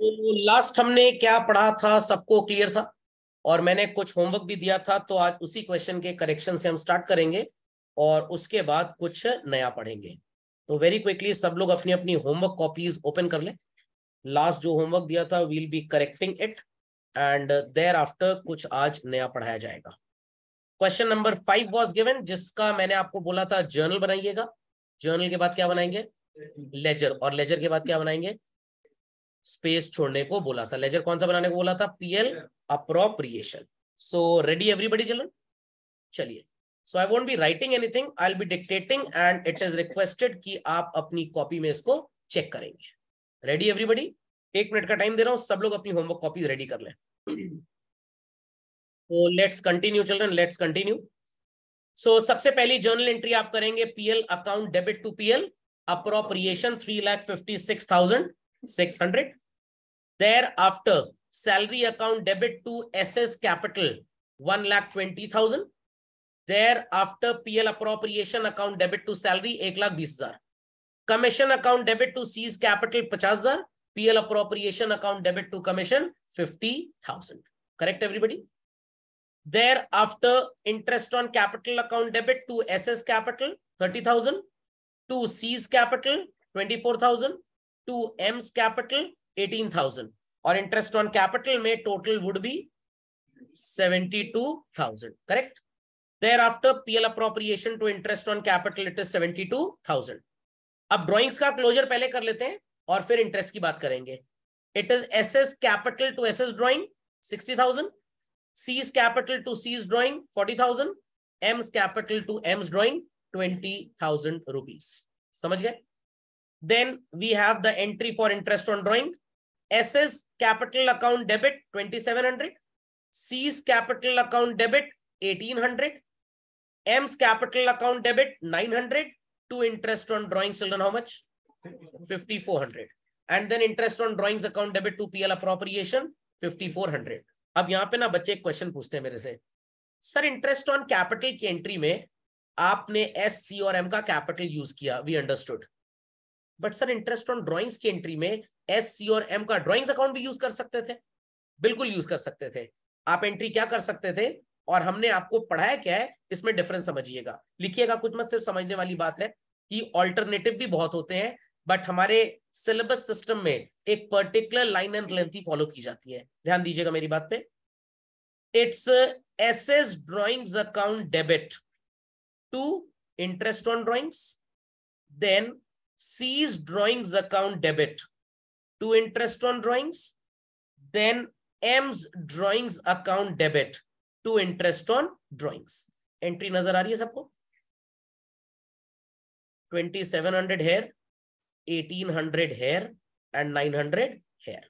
तो लास्ट हमने क्या पढ़ा था सबको क्लियर था और मैंने कुछ होमवर्क भी दिया था तो आज उसी क्वेश्चन के करेक्शन से हम स्टार्ट करेंगे और उसके बाद कुछ नया पढ़ेंगे तो वेरी क्विकली सब लोग अपनी अपनी होमवर्क कॉपीज ओपन कर ले लास्ट जो होमवर्क दिया था we'll be correcting it and thereafter कुछ आज नया पढ़ाया जाएगा question number five was given जिसका मैंने आपको बोला था जर्नल बनाइएगा जर्नल के बाद क्या बनाएंगे लेजर और लेजर के बाद क्या बनाएंगे स्पेस छोड़ने को बोला था लेजर कौन सा बनाने को बोला था PL appropriation so ready everybody children चलिए so I won't be writing anything I be dictating and it is requested कि आप अपनी कॉपी में इसको चेक करेंगे रेडी एवरीबडी एक मिनट का टाइम दे रहा हूं सब लोग अपनी होमवर्क कॉपी रेडी कर लें तो let's continue children let's continue so सबसे पहली जर्नल एंट्री आप करेंगे PL account debit to PL appropriation three lakh fifty six thousand 600. Thereafter, salary account debit to SS capital, one lakh twenty thousand. Thereafter, PL appropriation account debit to salary, एक lakh Commission account debit to CS capital, fifty thousand. PL appropriation account debit to commission, fifty thousand. Correct, everybody? Thereafter, interest on capital account debit to SS capital, 30,000. To CS capital, 24,000. To M's capital eighteen thousand और interest on capital में total would be seventy two thousand correct thereafter PL appropriation to interest on capital it is seventy two thousand अब drawings का closure पहले कर लेते हैं और फिर इंटरेस्ट की बात करेंगे it is S's capital to S's drawing sixty thousand C's capital to C's drawing forty thousand M's capital to M's drawing twenty thousand rupees समझ गए Then we have the entry for interest on drawing. SS capital account debit 2700. C's capital account debit 1800. M's capital account debit 900. To interest on drawings, children, how much? 5400. And then interest on drawings account debit to PL appropriation 5400. अब यहाँ पे ना बच्चे एक question पूछते हैं मेरे से सर इंटरेस्ट ऑन कैपिटल की एंट्री में आपने एस सी और एम का कैपिटल यूज किया we understood but sir interest on drawings की एंट्री में एस सी और एम का ड्रॉइंग्स अकाउंट भी यूज कर सकते थे बिल्कुल यूज कर सकते थे आप एंट्री क्या कर सकते थे और हमने आपको पढ़ाया क्या है इसमें डिफरेंस समझिएगा लिखिएगा कुछ मत सिर्फ समझने वाली बात है कि ऑल्टरनेटिव भी बहुत होते हैं बट हमारे सिलेबस सिस्टम में एक particular line and length follow की जाती है ध्यान दीजिएगा मेरी बात पे it's S's drawings account debit to interest on drawings then sees drawings account debit to interest on drawings, then M's drawings account debit to interest on drawings. Entry नजर आ रही है सबको 2700 here, 1800 here and 900 here.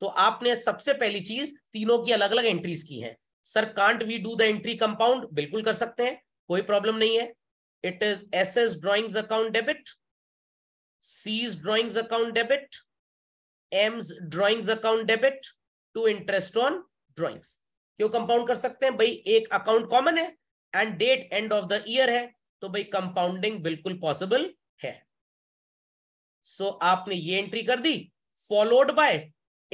तो आपने सबसे पहली चीज तीनों की अलग अलग एंट्रीज की हैं sir can't we do the entry compound बिल्कुल कर सकते हैं कोई प्रॉब्लम नहीं है it is S's drawings account debit C's drawings account debit, M's drawings account debit to interest on drawings. क्यों कंपाउंड कर सकते हैं भाई एक अकाउंट कॉमन है and date end of the year है तो भाई कंपाउंडिंग बिल्कुल पॉसिबल है सो so, आपने ये एंट्री कर दी followed by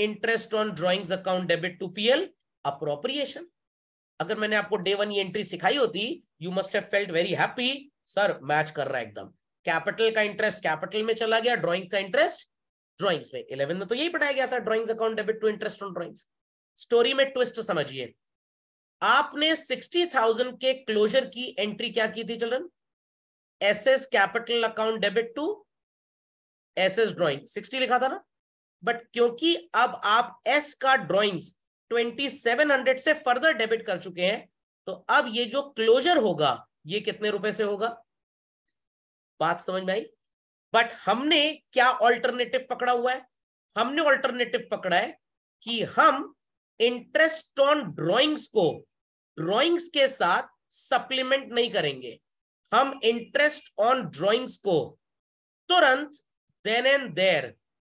interest on drawings account debit to PL appropriation अगर मैंने आपको डे वन ये एंट्री सिखाई होती you must have felt very happy sir match कर रहा है एकदम कैपिटल का इंटरेस्ट कैपिटल में चला गया ड्रॉइंग्स का इंटरेस्ट ड्रॉइंग्स में इलेवन में तो यही पढ़ाया गया था drawings account debit to interest on drawings story में ट्विस्ट समझिए आपने सिक्सटी थाउजेंड के क्लोजर की एंट्री क्या की थी चलन S's capital account debit to S's drawing sixty लिखा था ना बट क्योंकि अब आप एस का ड्रॉइंग्स हंड्रेड से फर्दर डेबिट कर चुके हैं तो अब ये जो क्लोजर होगा ये कितने रुपए से होगा बात समझ में आई बट हमने क्या ऑल्टरनेटिव पकड़ा हुआ है हमने ऑल्टरनेटिव पकड़ा है कि हम इंटरेस्ट ऑन ड्रॉइंग्स को ड्रॉइंग्स के साथ सप्लीमेंट नहीं करेंगे हम इंटरेस्ट ऑन ड्रॉइंग्स को तुरंत देन एंड देर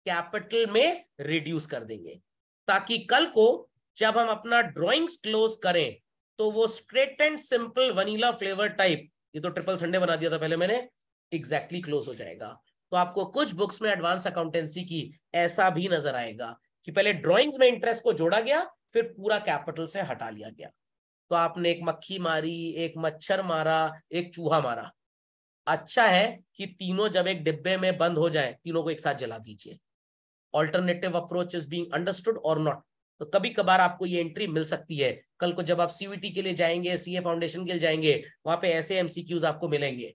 कैपिटल में रिड्यूस कर देंगे ताकि कल को जब हम अपना ड्रॉइंग्स क्लोज करें तो वो straight and simple vanilla flavour type ये तो ट्रिपल संडे बना दिया था पहले मैंने एग्जैक्टली क्लोज हो जाएगा तो आपको कुछ बुक्स में एडवांस अकाउंटेंसी की ऐसा भी नजर आएगा कि पहले ड्रॉइंग्स में इंटरेस्ट को जोड़ा गया फिर पूरा कैपिटल से हटा लिया गया तो आपने एक मक्खी मारी एक मच्छर मारा एक चूहा मारा अच्छा है कि तीनों जब एक डिब्बे में बंद हो जाए तीनों को एक साथ जला दीजिए alternative approach is being understood और नॉट तो कभी कभार आपको ये एंट्री मिल सकती है कल को जब आप सीवीटी के लिए जाएंगे सीए फाउंडेशन के लिए जाएंगे वहां पे ऐसे एमसीक्यूज आपको मिलेंगे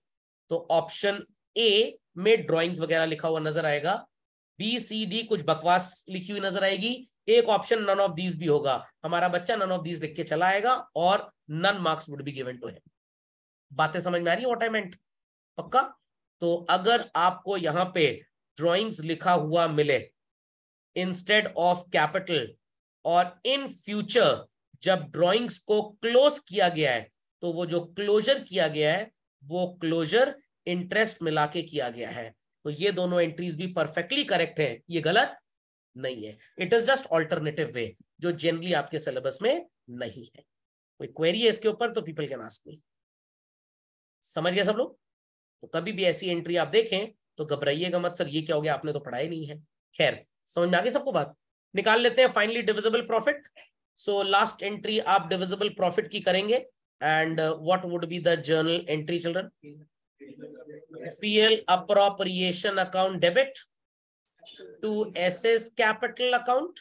तो ऑप्शन ए में ड्राइंग्स वगैरह लिखा हुआ नजर आएगा बी सी डी कुछ बकवास लिखी हुई नजर आएगी एक ऑप्शन नन ऑफ दीज भी होगा हमारा बच्चा नन ऑफ दीज लिख के चला आएगा और none marks would be given to him बातें समझ में आ रही है वॉटाइमेंट पक्का तो अगर आपको यहां पे ड्रॉइंग्स लिखा हुआ मिले इंस्टेड ऑफ कैपिटल और इन फ्यूचर जब ड्रॉइंग्स को क्लोज किया गया है तो वो जो क्लोजर किया गया है वो क्लोजर इंटरेस्ट मिला के किया गया है तो ये दोनों एंट्रीज भी परफेक्टली करेक्ट है ये गलत नहीं है it is just alternative way जो जनरली आपके सिलेबस में नहीं है कोई क्वेरी है इसके ऊपर तो पीपल कैन आस्क मी समझ गया सब लोग तो कभी भी ऐसी एंट्री आप देखें तो घबराइएगा मत सर ये क्या हो गया आपने तो पढ़ाई नहीं है खैर समझ में आ गई सबको बात निकाल लेते हैं finally divisible profit so last entry आप डिविजिबल प्रॉफिट की करेंगे And uh, what would be the journal entry, children? PL appropriation account debit to SS capital account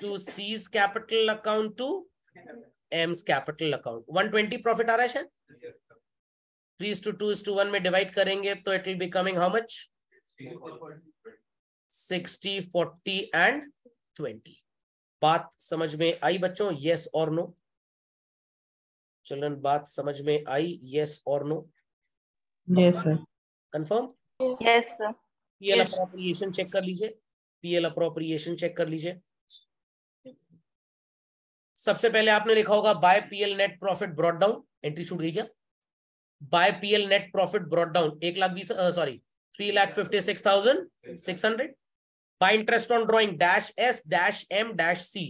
to C's capital account to M's capital account. 120 profit ratio. 3 is to 2 is to 1 may divide करेंगे So it will becoming how much? 60, 40 and 20. Path, समझ में आई बच्चों? Yes or no? Children बात समझ में आई yes और no yes sir confirm yes PL appropriation check कर लीजिए पीएल अप्रोप्रिएशन चेक कर लीजिए सबसे पहले आपने लिखा होगा by PL net profit brought down entry छूट गई क्या by PL net profit brought down एक लाख बीस sorry three lakh fifty six thousand six hundred by interest on drawing dash S dash M dash C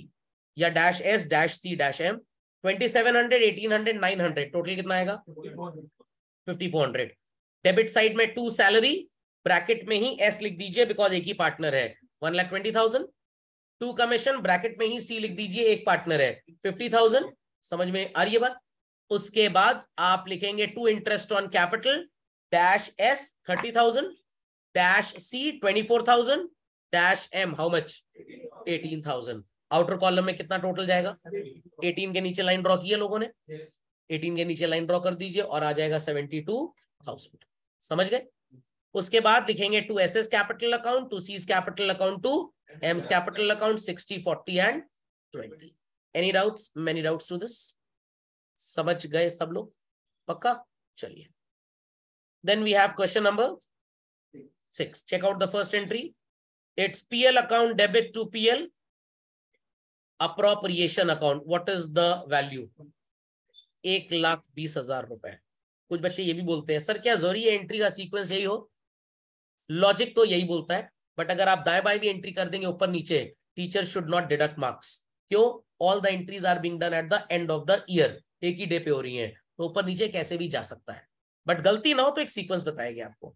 या dash S dash C dash M twenty seven hundred eighteen hundred nine hundred total कितना आएगा fifty four hundred debit side में to salary bracket में ही S लिख दीजिए because एक ही पार्टनर है one lakh twenty thousand to commission bracket में ही सी लिख दीजिए एक पार्टनर है फिफ्टी थाउजेंड समझ में आ रही है बात उसके बाद आप लिखेंगे to interest on capital dash S thirty thousand dash C twenty four thousand dash M how much eighteen thousand outer column में कितना टोटल जाएगा 18 के नीचे लाइन ड्रॉ की है लोगों ने 18 के नीचे लाइन ड्रॉ कर दीजिए और आ जाएगा 72,000 समझ गए उसके बाद लिखेंगे to S's capital account to C's capital account to M's capital account sixty forty and twenty any doubts many doubts to this समझ गए सब लोग पक्का चलिए then we have question number six check out the first entry it's pl account debit to pl appropriation account what is the value एक लाख बीस हजार रुपए कुछ बच्चे ये भी बोलते हैं सर क्या है एंट्री का सीक्वेंस यही हो लॉजिक तो यही बोलता है बट अगर आप दाएं बाएं भी एंट्री कर देंगे ऊपर नीचे teacher should not deduct marks क्यों all the entries are being done at the end of the year एक ही डे पे हो रही है तो ऊपर नीचे कैसे भी जा सकता है बट गलती ना हो तो एक सीक्वेंस बताएगी आपको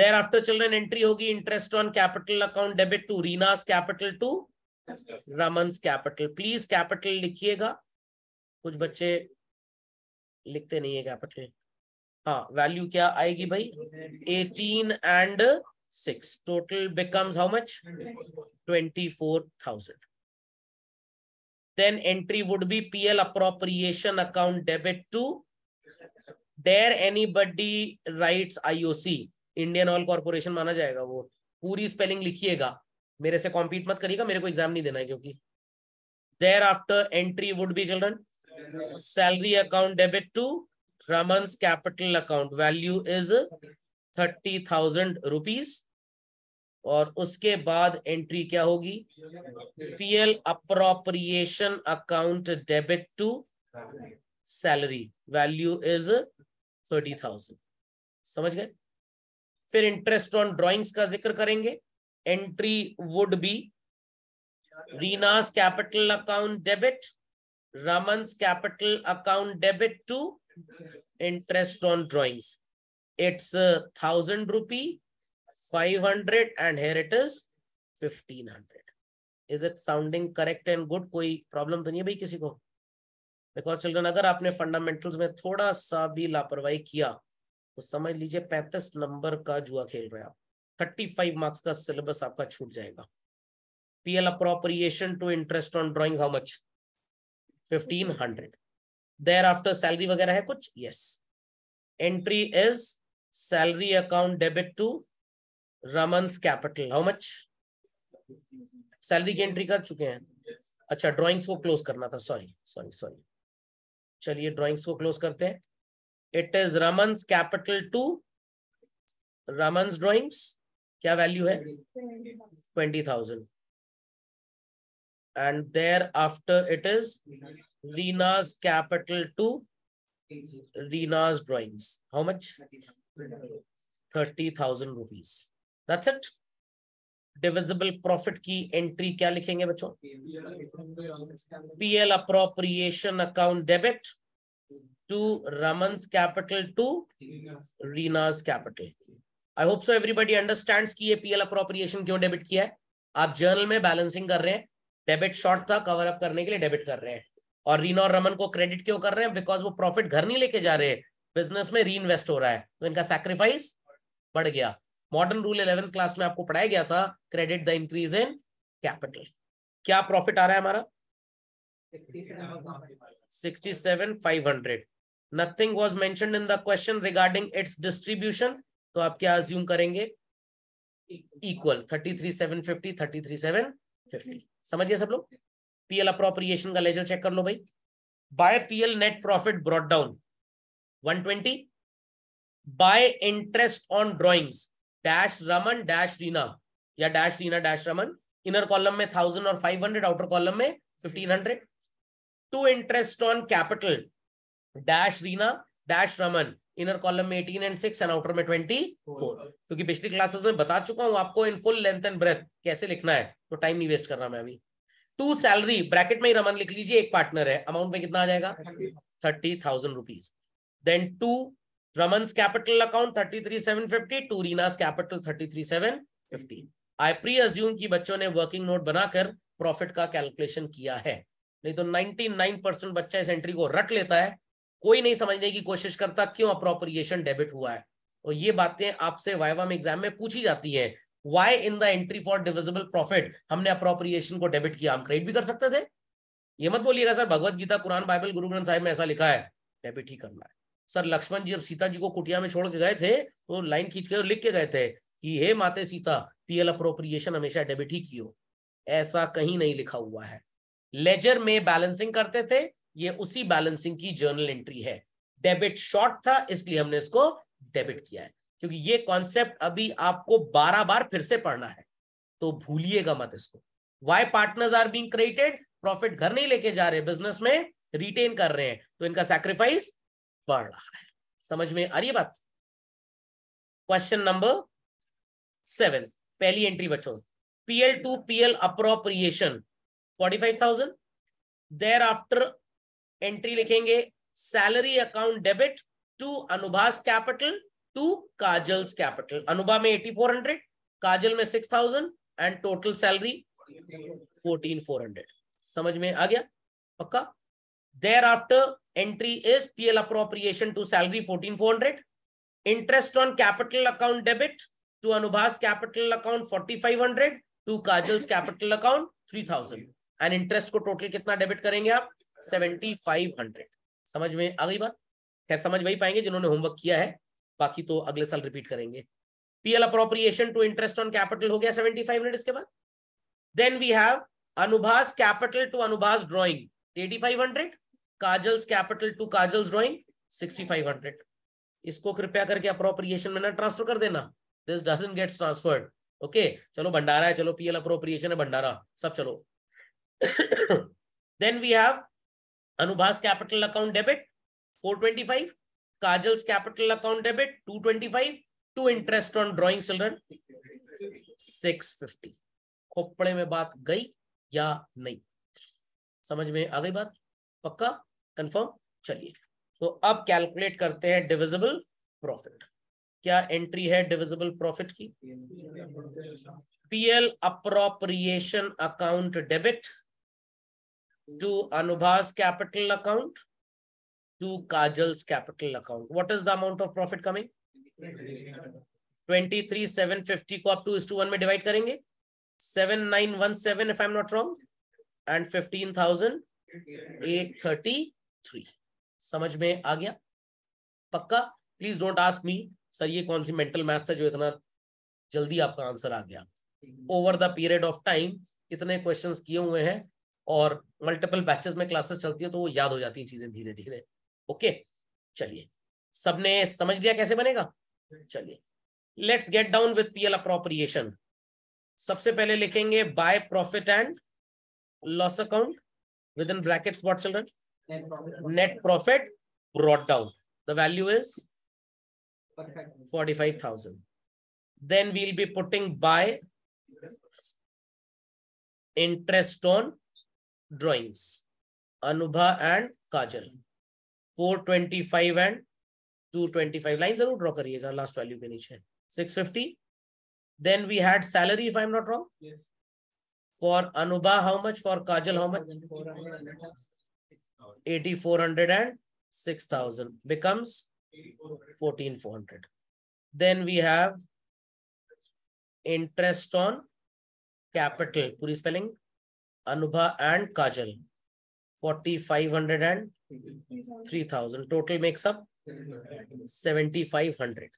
देर आफ्टर चिल्ड्रन एंट्री होगी interest on capital account debit to Reena's capital to Raman capital please capital लिखिएगा कुछ बच्चे लिखते नहीं है कैपिटल हाँ वैल्यू क्या आएगी भाई eighteen and six total becomes how much twenty four thousand entry would be would appropriation account debit to debit anybody right IO C Indian Oil Corporation माना जाएगा वो पूरी स्पेलिंग लिखिएगा मेरे से कॉम्पीट मत करिएगा मेरे को एग्जाम नहीं देना है क्योंकि thereafter entry would be children salary account debit to Raman's capital account value is thirty thousand rupees और उसके बाद एंट्री क्या होगी PL appropriation account debit to salary value is thirty thousand समझ गए फिर इंटरेस्ट ऑन ड्रॉइंग्स का जिक्र करेंगे entry would be Rina's capital account debit, Raman's capital account debit to interest on drawings. It's a thousand rupee, 500 and here it is 1500. Is it sounding correct and good? कोई problem तो नहीं है भाई किसी को? Because children अगर आपने fundamentals में थोड़ा सा भी लापरवाही किया तो समझ लीजिए 35 नंबर का जुआ खेल रहे हैं आप. थर्टी फाइव मार्क्स का सिलेबस आपका छूट जाएगा PL appropriation to interest on drawing how much fifteen hundred thereafter salary वगैरह है कुछ yes entry is salary account debit to Raman's capital how much salary की एंट्री कर चुके हैं yes. अच्छा ड्रॉइंग्स को क्लोज करना था सॉरी सॉरी सॉरी चलिए ड्रॉइंग्स को क्लोज करते हैं it is Raman's capital to Raman's drawings क्या वैल्यू है twenty thousand and thereafter it is Reena's capital to Reena's drawings how much thirty thousand rupees that's it divisible profit की entry क्या लिखेंगे बच्चों PL appropriation account debit to Raman's capital to Reena's capital I hope so everybody understand की ये PL appropriation क्यों debit किया है आप जर्नल में बैलेंसिंग कर रहे हैं डेबिट शॉर्ट था कवर अप करने के लिए डेबिट कर रहे हैं और रीना और रमन को क्रेडिट क्यों कर रहे हैं बिकॉज वो प्रॉफिट घर नहीं लेके जा रहे बिजनेस में री इन्वेस्ट हो रहा है तो इनका सेक्रीफाइस बढ़ गया मॉडर्न रूल इलेवेंथ क्लास में आपको पढ़ाया गया था credit the increase in capital क्या प्रॉफिट आ रहा है हमारा sixty seven five hundred nothing was मैं क्वेश्चन रिगार्डिंग इट्स डिस्ट्रीब्यूशन तो आप क्या अज्यूम करेंगे equal thirty three seven fifty thirty three seven fifty समझिए सब लोग पीएल अप्रोप्रिएशन का लेजर चेक कर लो भाई by PL net profit brought down twenty by interest on drawings dash Raman dash Reena या dash Reena dash Raman inner column में थाउजेंड और फाइव हंड्रेड आउटर कॉलम में fifteen hundred to interest on capital dash Reena dash Raman inner column में eighteen and six and outer में twenty four क्योंकि पिछली classes में बता चुका हूं आपको in full length and breadth कैसे लिखना है तो टाइम नहीं वेस्ट करना मैं अभी टू सैलरी ब्रैकेट में ही रमन लिख लीजिए एक पार्टनर है अमाउंट में कितना आ जाएगा thirty thousand rupees then to Raman capital account thirty three seven fifty to Reena's capital thirty three seven fifty I presume की बच्चों ने वर्किंग नोट बनाकर प्रॉफिट का कैलकुलेशन किया है नहीं तो नाइनटी नाइन परसेंट बच्चा इस एंट्री को रट लेता है कोई नहीं समझने की कोशिश करता क्यों अप्रोप्रिएशन डेबिट हुआ है और ये बातें आपसे वाइवा में एग्जाम में पूछी जाती है Why in the entry for divisible profit हमने appropriation को debit किया हम credit भी कर सकते थे ये मत बोलिएगा सर भगवत गीता कुरान बाइबल गुरु ग्रंथ साहिब में ऐसा लिखा है डेबिट ही करना है सर लक्ष्मण जी जब सीता जी को कुटिया में छोड़ के गए थे तो लाइन खींच के और लिख के गए थे कि हे माते सीता पीएल अप्रोप्रिएशन हमेशा डेबिट ही कियो ऐसा कहीं नहीं लिखा हुआ है लेजर में बैलेंसिंग करते थे ये उसी बैलेंसिंग की जर्नल एंट्री है डेबिट शॉर्ट था इसलिए हमने इसको डेबिट किया है क्योंकि ये कॉन्सेप्ट अभी आपको बारह बार फिर से पढ़ना है तो भूलिएगा मत इसको why partners are being credited profit घर नहीं लेके जा रहे बिजनेस में रिटेन कर रहे हैं तो इनका सैक्रिफाइस बढ़ रहा है समझ में आ रही बात क्वेश्चन नंबर सेवन पहली एंट्री बच्चों PL to PL appropriation forty five thousand thereafter entry लिखेंगे salary account debit to Anubha's capital to Kajal's capital Anubha में 8400 काजल में 6000 एंड टोटल सैलरी 14400 समझ में आ गया पक्का thereafter entry is PL appropriation to salary 14400 interest on capital account debit to Anubha's capital account 4500 to Kajal's capital account 3000 and interest को total कितना debit करेंगे आप सेवेंटी फाइव हंड्रेड समझ में आ गई बात खैर समझ वही पाएंगे जिन्होंने होमवर्क किया है बाकी तो अगले साल रिपीट करेंगे PL appropriation to interest on capital हो गया सेवेंटी फाइव हंड्रेड इसके बाद then we have Anubha's capital to Anubha's drawing eighty five hundred Kajal's capital to Kajal's drawing sixty five hundred इसको कृपया करके अप्रोप्रिएशन में ना ट्रांसफर कर देना this doesn't gets transferred okay चलो भंडारा है चलो पीएल अप्रोप्रिएशन है भंडारा सब चलो then we have Anubha's capital account debit 425. Kajal's capital account debit 225. To interest on drawing children 650. खोपड़े में बात गई या नहीं समझ में आ गई बात पक्का कंफर्म चलिए तो अब कैलकुलेट करते हैं डिविजिबल प्रॉफिट क्या एंट्री है डिविजिबल प्रॉफिट की PL appropriation account debit to Anubhav's capital account, to Kajal's capital account. What is the amount of profit coming? 23, 750 को आप टू इस टू वन में डिवाइड करेंगे 7917 if I'm not wrong and 15,833 समझ में आ गया पक्का please don't ask me sir ये कौन सी मेंटल मैथ्स है जो इतना जल्दी आपका आंसर आ गया over the period of time इतने क्वेश्चंस किए हुए हैं और मल्टीपल बैचेस में क्लासेस चलती है तो वो याद हो जाती है चीजें धीरे धीरे ओके चलिए सबने समझ लिया कैसे बनेगा चलिए let's get down with PL appropriation सबसे पहले लिखेंगे by profit and loss account with in bracket what children net profit brought down the value is forty then we'll be putting by interest on drawings. Anubha and Kajal. 425 and 225 lines जरूर draw करिएगा last value के 650 then we had salary if I'm not wrong yes for Anubha how much for Kajal how much 8400 and 6000 becomes 14400 then we have interest on capital Puri spelling Anubha and Kajal forty five hundred and three thousand total makes up seventy five hundred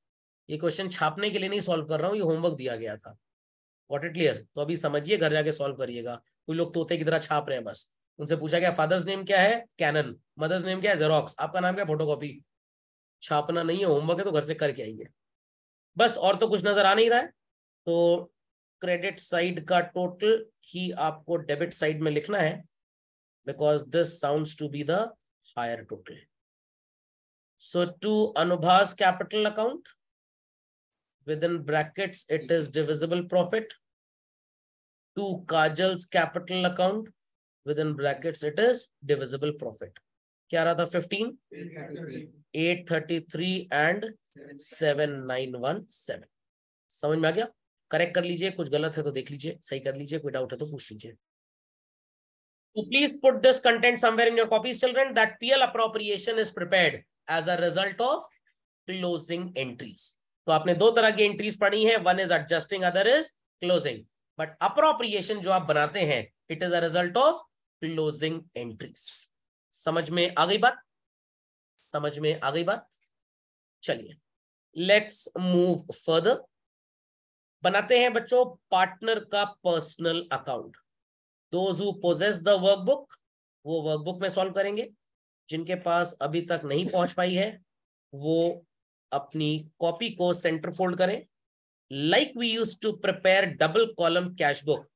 ये question छापने के लिए नहीं solve कर रहा हूँ ये homework दिया गया था वॉट इट क्लियर तो अभी समझिए घर जाके सॉल्व करिएगा कुछ लोग तोते की तरह छाप रहे हैं बस उनसे पूछा गया फादर्स नेम क्या है कैनन मदर्स नेम क्या है जेरोक्स आपका नाम क्या फोटोकॉपी छापना नहीं है होमवर्क है तो घर से करके आइए बस और तो कुछ नजर आ नहीं रहा है तो क्रेडिट साइड का टोटल ही आपको डेबिट साइड में लिखना है because this sound to be their total so to Anubha's capital account with in bracket it is divisible profit to Kajal's capital account with in bracket it is divisible profit क्या रहा था fifteen eight thirty three and seven nine one seven समझ में आ गया correct कर लीजिए कुछ गलत है तो देख लीजिए सही कर लीजिए कोई डाउट है तो पूछ लीजिए to please put this content somewhere in your copy children that PL appropriation is prepared as a result of closing entries तो आपने दो तरह की एंट्रीज पढ़ी है one is adjusting other is closing but appropriation जो आप बनाते हैं it is a result of closing entries समझ में आ गई बात समझ में आ गई बात चलिए लेट्स मूव फर्दर बनाते हैं बच्चों पार्टनर का personal account those who possess the workbook वो वर्कबुक में सॉल्व करेंगे जिनके पास अभी तक नहीं पहुंच पाई है वो अपनी कॉपी को सेंटर फोल्ड करें like we use to prepare double column cash book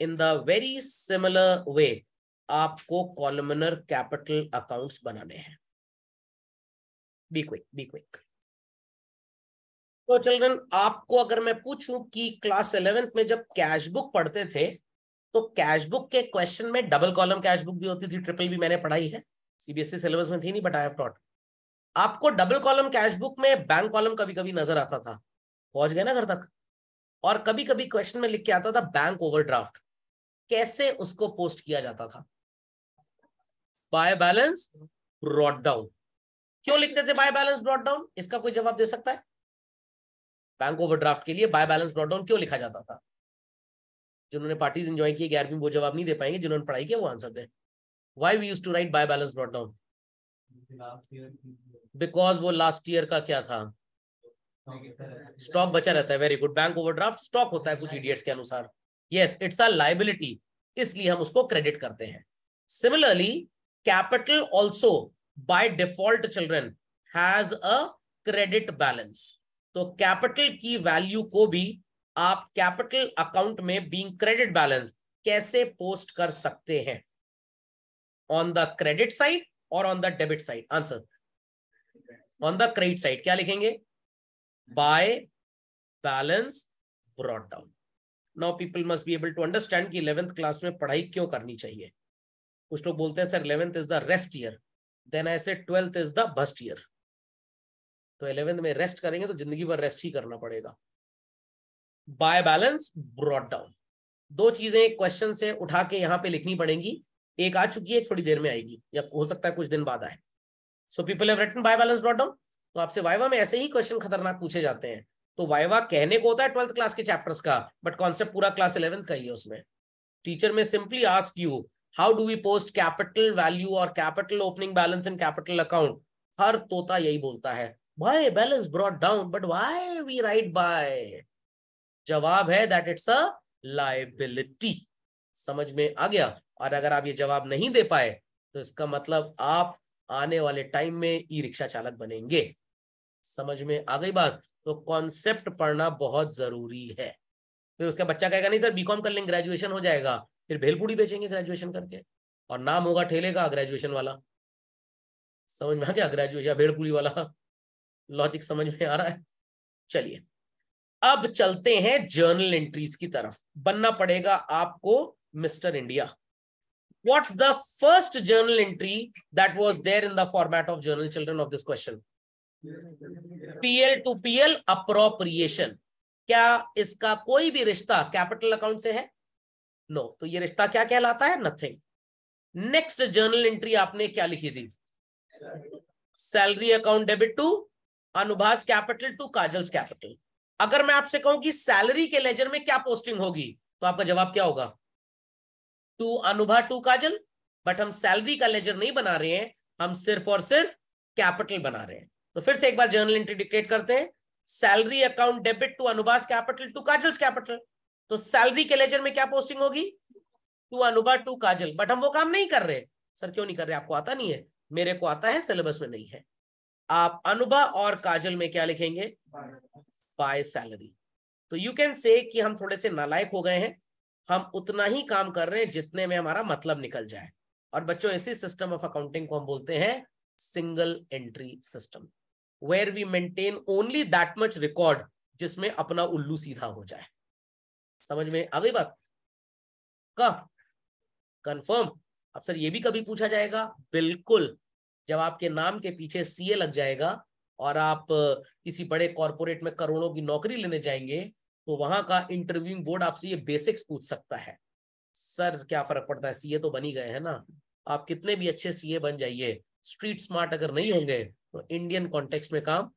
in the very similar way आपको कॉलमनर कैपिटल अकाउंट्स बनाने हैं बी क्विक बी क्विक तो चिल्ड्रन आपको अगर मैं पूछूं कि क्लास इलेवेंथ में जब कैश बुक पढ़ते थे तो कैश बुक के क्वेश्चन में डबल कॉलम कैश बुक भी होती थी ट्रिपल भी मैंने पढ़ाई है सीबीएसई सिलेबस में थी नहीं बट आई हैव टॉट आपको डबल कॉलम कैश बुक में बैंक कॉलम कभी कभी नजर आता था पहुंच गए ना घर तक और कभी कभी क्वेश्चन में लिख के आता था बैंक ओवरड्राफ्ट कैसे उसको पोस्ट किया जाता था बाय बैलेंस ब्रॉड डाउन क्यों लिखते थे बाय बैलेंस ब्रॉड डाउन इसका कोई जवाब दे सकता है बैंक ओवरड्राफ्ट के लिए बाय बैलेंस ब्रॉट क्यों लिखा जाता था जिन्होंने पार्टीज इंजॉय की ग्यारहवीं वो जवाब नहीं दे पाएंगे जिन्होंने पढ़ाई किया वो आंसर दे why we use to write by balance brought because वो लास्ट ईयर का क्या था स्टॉक बचा रहता है very good bank overdraft stock होता है कुछ इडियट्स के अनुसार यस इट्स अ लाइबिलिटी इसलिए हम उसको क्रेडिट करते हैं similarly capital also by default children has a credit balance तो कैपिटल की वैल्यू को भी आप कैपिटल अकाउंट में बीइंग क्रेडिट बैलेंस कैसे पोस्ट कर सकते हैं ऑन द क्रेडिट साइड और on the debit side answer on the credit side क्या लिखेंगे by balance brought down now people must be able to understand कि इलेवेंथ क्लास में पढ़ाई क्यों करनी चाहिए कुछ लोग बोलते हैं sir eleventh is the rest year then ऐसे twelfth is the bust year तो इलेवेंथ में रेस्ट करेंगे तो जिंदगी भर रेस्ट ही करना पड़ेगा बाय बैलेंस ब्रॉड डाउन दो चीजें क्वेश्चन से उठा के यहां पे लिखनी पड़ेंगी एक आ चुकी है थोड़ी देर में आएगी या हो सकता है कुछ दिन बाद आए so people by balance brought down तो आपसे वाइवा में ऐसे ही क्वेश्चन खतरनाक पूछे जाते हैं तो वाइवा कहने को होता है ट्वेल्थ क्लास के चैप्टर्स का बट कॉन्सेप्ट पूरा क्लास इलेवेंथ का ही है उसमें टीचर में simply ask you how do we post capital value और capital opening balance in capital account हर तोता यही बोलता है why balance brought down but why we write by जवाब है दैट इट्स अ लाइबिलिटी समझ में आ गया और अगर आप ये जवाब नहीं दे पाए तो इसका मतलब आप आने वाले टाइम में ई रिक्शा चालक बनेंगे समझ में आ गई बात तो कॉन्सेप्ट पढ़ना बहुत जरूरी है फिर उसका बच्चा कहेगा नहीं सर बीकॉम कर लेंगे ग्रेजुएशन हो जाएगा फिर भेलपूड़ी बेचेंगे ग्रेजुएशन करके और नाम होगा ठेले का ग्रेजुएशन वाला समझ में आ गया ग्रेजुएशन भेलपूड़ी वाला लॉजिक समझ में आ रहा है चलिए अब चलते हैं जर्नल एंट्रीज की तरफ बनना पड़ेगा आपको mister India what's the first journal entry that was there in the format of journal children of this question pl to pl appropriation क्या इसका कोई भी रिश्ता कैपिटल अकाउंट से है नो no. तो ये रिश्ता क्या कहलाता है नथिंग नेक्स्ट जर्नल एंट्री आपने क्या लिखी थी salary account debit to Anubha's capital to Kajal's capital अगर मैं आपसे कहूं कि सैलरी के लेजर में क्या पोस्टिंग होगी तो आपका जवाब क्या होगा to Anubha to Kajal but हम सैलरी का लेजर नहीं बना रहे हैं हम सिर्फ और सिर्फ कैपिटल बना रहे हैं तो फिर से एक बार जर्नल एंट्री करते हैं salary account debit to Anubha's capital to Kajal's capital तो सैलरी के लेजर में क्या पोस्टिंग होगी to Anubha to Kajal but हम वो काम नहीं कर रहे सर क्यों नहीं कर रहे आपको आता नहीं है मेरे को आता है सिलेबस में नहीं है आप अनुभा और काजल में क्या लिखेंगे बाय सैलरी तो यू कैन से कि हम थोड़े से नालायक हो गए हैं हम उतना ही काम कर रहे हैं जितने में हमारा मतलब निकल जाए और बच्चों इसी सिस्टम ऑफ अकाउंटिंग को हम बोलते हैं single entry system where we maintain only that much record जिसमें अपना उल्लू सीधा हो जाए समझ में आ गई बात का कंफर्म अब सर ये भी कभी पूछा जाएगा बिल्कुल जब आपके नाम के पीछे सीए लग जाएगा और आप किसी बड़े कॉरपोरेट में करोड़ों की नौकरी लेने जाएंगे तो वहां का इंटरव्यूइंग बोर्ड आपसे ये बेसिक्स पूछ सकता है सर क्या फर्क पड़ता है सीए तो बनी गए है ना आप कितने भी अच्छे सीए बन जाइए स्ट्रीट स्मार्ट अगर नहीं होंगे तो इंडियन कॉन्टेक्स में काम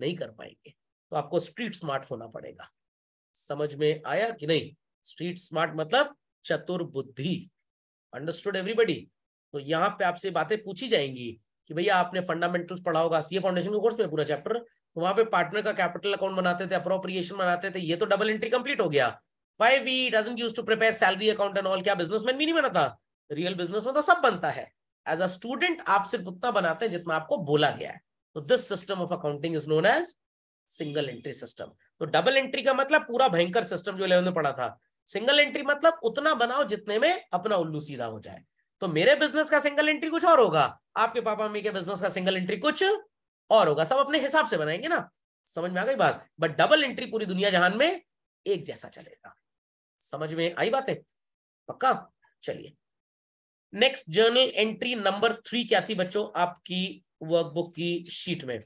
नहीं कर पाएंगे तो आपको स्ट्रीट स्मार्ट होना पड़ेगा समझ में आया कि नहीं स्ट्रीट स्मार्ट मतलब चतुर बुद्धि अंडरस्टूड एवरीबडी तो यहाँ पे आपसे बातें पूछी जाएंगी कि भैया आपने फंडामेंटल्स पढ़ा होगा सीए फाउंडेशन के कोर्स में पूरा चैप्टर तो वहां पे पार्टनर का कैपिटल अकाउंट बनाते थे अप्रोप्रिएशन बनाते थे ये तो डबल एंट्री कंप्लीट हो गया why we does to prepare salary account and all क्या बिजनेसमैन भी नहीं बनाता रियल बिजनेस में तो सब बनता है एज अ स्टूडेंट आप सिर्फ उतना बनाते हैं जितना आपको बोला गया है तो this system of accounting is known as single entry system तो डबल एंट्री का मतलब पूरा भयंकर सिस्टम जो इलेवन में पढ़ा था सिंगल एंट्री मतलब उतना बनाओ जितने में अपना उल्लू सीधा हो जाए तो मेरे बिजनेस का सिंगल एंट्री कुछ और होगा आपके पापा मम्मी के बिजनेस का सिंगल एंट्री कुछ और होगा सब अपने हिसाब से बनाएंगे ना समझ में आ गई बात बट डबल एंट्री पूरी दुनिया जहान में एक जैसा चलेगा समझ में आई बात पक्का चलिए next journal entry number three क्या थी बच्चों आपकी वर्कबुक की शीट में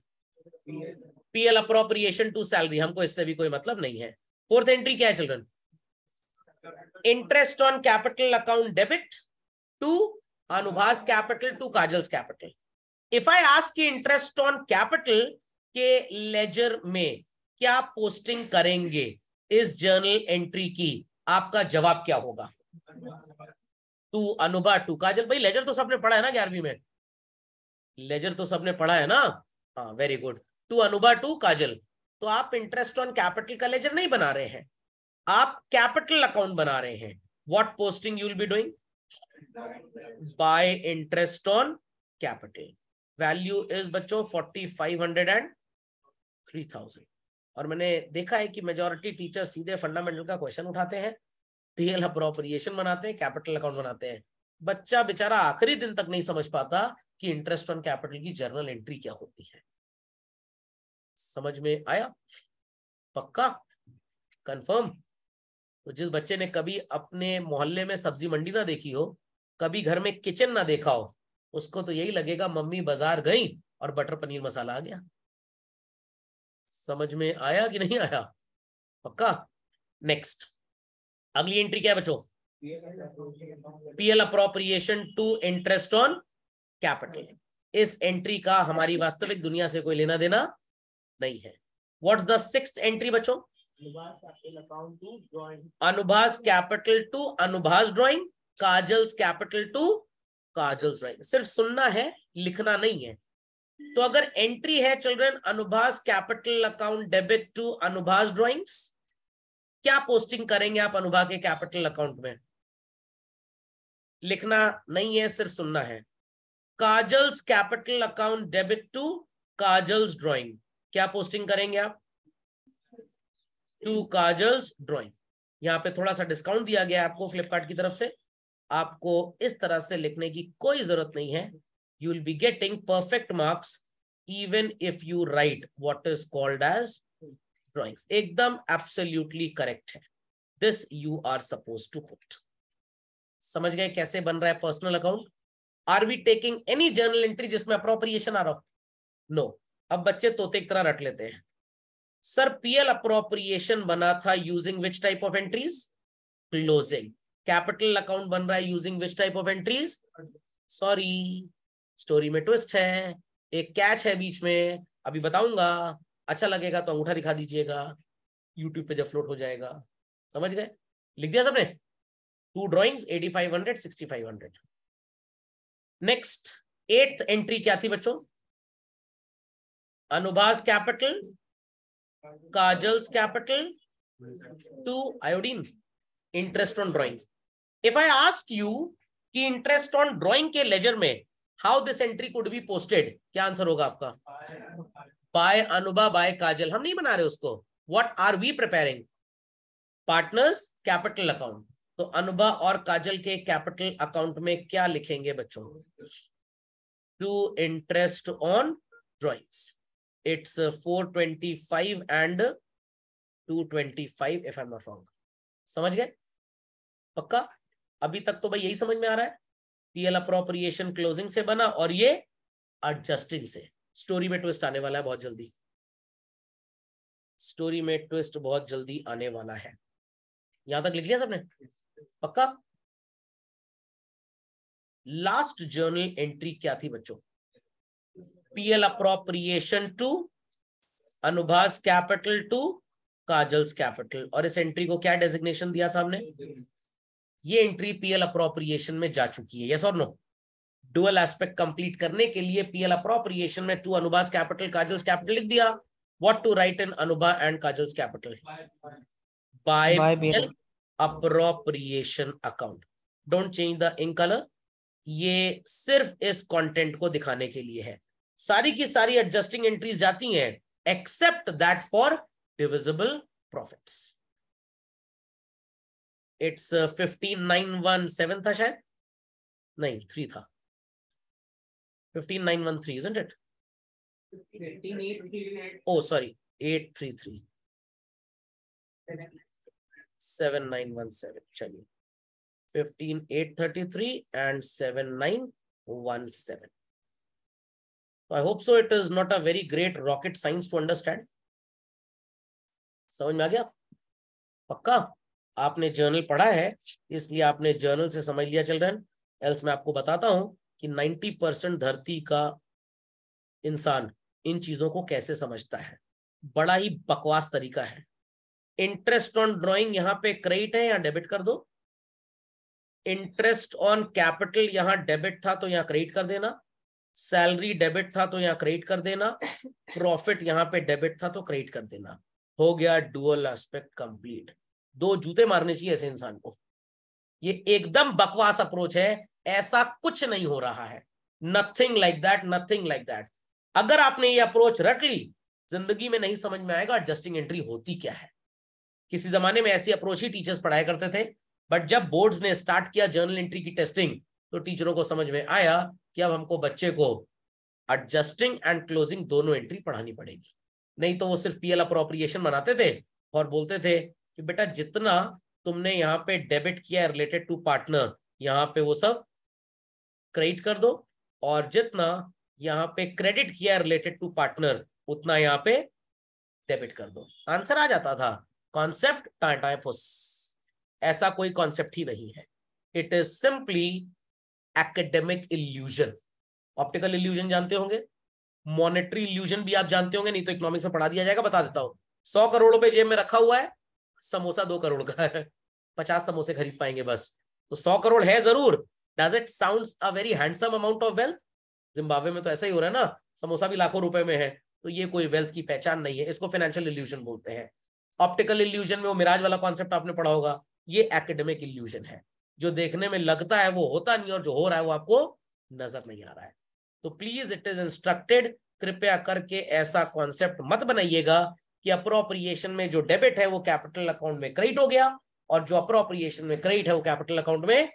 पीएल अप्रोप्रिएशन टू सैलरी हमको इससे भी कोई मतलब नहीं है फोर्थ एंट्री क्या है children interest on capital account debit to Anubha's capital to Kajal's capital if I ask interest on capital के लेजर में क्या पोस्टिंग करेंगे इस जर्नल एंट्री की आपका जवाब क्या होगा टू अनुभा टू काजल भाई लेजर तो सबने पढ़ा है ना ग्यारहवीं में लेजर तो सबने पढ़ा है ना हाँ very good to Anubha to Kajal तो आप इंटरेस्ट ऑन कैपिटल का लेजर नहीं बना रहे हैं आप कैपिटल अकाउंट बना रहे हैं what posting you'll be doing by interest on capital value is बच्चों forty five hundred and three thousand और मैंने देखा है कि मेजोरिटी टीचर सीधे फंडामेंटल का क्वेश्चन उठाते हैं पीएल अप्रोप्रिएशन बनाते हैं कैपिटल अकाउंट बनाते हैं बच्चा बेचारा आखिरी दिन तक नहीं समझ पाता कि इंटरेस्ट ऑन कैपिटल की जर्नल एंट्री क्या होती है समझ में आया पक्का कंफर्म तो जिस बच्चे ने कभी अपने मोहल्ले में सब्जी मंडी ना देखी हो कभी घर में किचन ना देखा हो उसको तो यही लगेगा मम्मी बाजार गई और बटर पनीर मसाला आ गया समझ में आया कि नहीं आया पक्का नेक्स्ट अगली एंट्री क्या है बच्चों PL appropriation to interest on capital इस एंट्री का हमारी वास्तविक दुनिया से कोई लेना देना नहीं है व्हाट्स द सिक्स एंट्री बच्चों Anubha's capital to Anubha's drawing Kajal's capital to Kajal's drawing सिर्फ सुनना है लिखना नहीं है तो अगर एंट्री है children Anubha's capital account debit to Anubha's drawings क्या पोस्टिंग करेंगे आप अनुभा के कैपिटल अकाउंट में लिखना नहीं है सिर्फ सुनना है Kajal's capital account debit to Kajal's drawing क्या पोस्टिंग करेंगे आप टू काजल्स ड्रॉइंग यहाँ पे थोड़ा सा डिस्काउंट दिया गया है आपको फ्लिपकार्ट की तरफ से आपको इस तरह से लिखने की कोई जरूरत नहीं है you will be getting perfect marks even if you write what is called as drawings एकदम एब्सोल्यूटली करेक्ट है this you are suppose to put समझ गए कैसे बन रहा है personal account are we taking any journal entry जिसमें appropriation आ रहा हो नो अब बच्चे तोते एक तरह रट लेते हैं सर पीएल अप्रोप्रिएशन बना था using which type of entries closing capital account बन रहा है using which type of entries sorry story में ट्विस्ट है एक कैच है बीच में अभी बताऊंगा अच्छा लगेगा तो अंगूठा दिखा दीजिएगा यूट्यूब पे जब फ्लोट हो जाएगा समझ गए लिख दिया सबने to drawings eighty five hundred sixty five hundred next eighth entry क्या थी बच्चों Anubha's capital Kajal's capital to iodine. Interest on drawings. If I ask you ki interest on drawing ke ledger mein, how this entry could be posted, Kya answer hoga आपका? By Anubha, by Kajal. Hum nahi bana rahe usko. What are we preparing? Partners capital account. तो अनुभा और काजल के capital account में क्या लिखेंगे बच्चों to interest on drawings it's 425 uh, and 225 if I'm not wrong. समझ गए पक्का अभी तक तो भाई यही समझ में आ रहा है पीएल अप्रोप्रिएशन क्लोजिंग से बना और ये एडजस्टिंग से स्टोरी में ट्विस्ट आने वाला है बहुत जल्दी स्टोरी में ट्विस्ट बहुत जल्दी आने वाला है यहां तक लिख लिया सबने पक्का लास्ट जर्नल एंट्री क्या थी बच्चों PL appropriation to Anubha's capital to Kajal's capital और इस एंट्री को क्या डेजिग्नेशन दिया था हमने ये एंट्री पीएल अप्रोप्रिएशन में जा चुकी है यस और नो डुअल एस्पेक्ट कंप्लीट करने के लिए पीएल अप्रोप्रिएशन में to Anubha's capital Kajal's capital लिख दिया what to write an Anubha and Kajal's capital by appropriation account don't change the in colour ये सिर्फ इस कंटेंट को दिखाने के लिए है सारी की सारी एडजस्टिंग एंट्रीज जाती हैं except that for divisible profits it's fifteen nine one seven था शायद नहीं थ्री था fifteen nine one three is it oh sorry eight three three seven nine one seven चलिए fifteen eight thirty three and seven nine one seven तो I hope so it is not a very great rocket science to understand समझ में आ गया पक्का आपने journal पढ़ा है इसलिए आपने जर्नल से समझ लिया चिल्ड्रन एल्स मैं आपको बताता हूं कि 90 परसेंट धरती का इंसान इन चीजों को कैसे समझता है बड़ा ही बकवास तरीका है इंटरेस्ट ऑन ड्राइंग यहाँ पे क्रेडिट है या डेबिट कर दो इंटरेस्ट ऑन कैपिटल यहाँ डेबिट था तो यहाँ क्रेडिट कर देना सैलरी डेबिट था तो यहाँ क्रेडिट कर देना प्रॉफिट यहाँ पे डेबिट था तो क्रेडिट कर देना हो गया डुअल एस्पेक्ट कंप्लीट दो जूते मारने चाहिए ऐसे इंसान को ये एकदम बकवास अप्रोच है ऐसा कुछ नहीं हो रहा है nothing like that nothing like that अगर आपने ये अप्रोच रट ली जिंदगी में नहीं समझ में आएगा एडजस्टिंग एंट्री होती क्या है किसी जमाने में ऐसी अप्रोच ही टीचर्स पढ़ाया करते थे बट जब बोर्ड्स ने स्टार्ट किया जर्नल एंट्री की टेस्टिंग तो टीचरों को समझ में आया कि अब हमको बच्चे को एडजस्टिंग एंड क्लोजिंग दोनों एंट्री पढ़ानी पड़ेगी नहीं तो वो सिर्फ पीएल अप्रोप्रिएशन बनाते थे और बोलते थे कि बेटा जितना तुमने यहाँ पे डेबिट किया रिलेटेड टू पार्टनर यहाँ पे वो सब क्रेडिट कर दो और जितना यहाँ पे क्रेडिट किया रिलेटेड टू पार्टनर उतना यहाँ पे डेबिट कर दो आंसर आ जाता था कॉन्सेप्ट टाइटाइफोस ऐसा कोई कॉन्सेप्ट ही नहीं है it is simply academic illusion optical illusion जानते होंगे मॉनेटरी इल्यूजन भी आप जानते होंगे नहीं तो इकोनॉमिक्स में पढ़ा दिया जाएगा बता देता हूं सौ करोड़ रुपए जेब में रखा हुआ है समोसा दो करोड़ का है पचास समोसे खरीद पाएंगे बस तो सौ करोड़ है जरूर does it sound a very handsome amount of wealth Zimbabwe में तो ऐसा ही हो रहा है ना समोसा भी लाखों रुपए में है तो ये कोई वेल्थ की पहचान नहीं है इसको फाइनेंशियल इल्यूजन बोलते हैं ऑप्टिकल इल्यूजन में वो मिराज वाला कॉन्सेप्ट आपने पढ़ा होगा ये एकेडमिक इल्यूजन है जो देखने में लगता है वो होता नहीं और जो हो रहा है वो आपको नजर नहीं आ रहा है तो प्लीज इट इज इंस्ट्रक्टेड कृपया करके ऐसा कॉन्सेप्ट मत बनाइएगा कि अप्रोप्रिएशन में जो डेबिट है वो कैपिटल अकाउंट में क्रेडिट हो गया और जो अप्रोप्रिएशन में क्रेडिट है वो कैपिटल अकाउंट में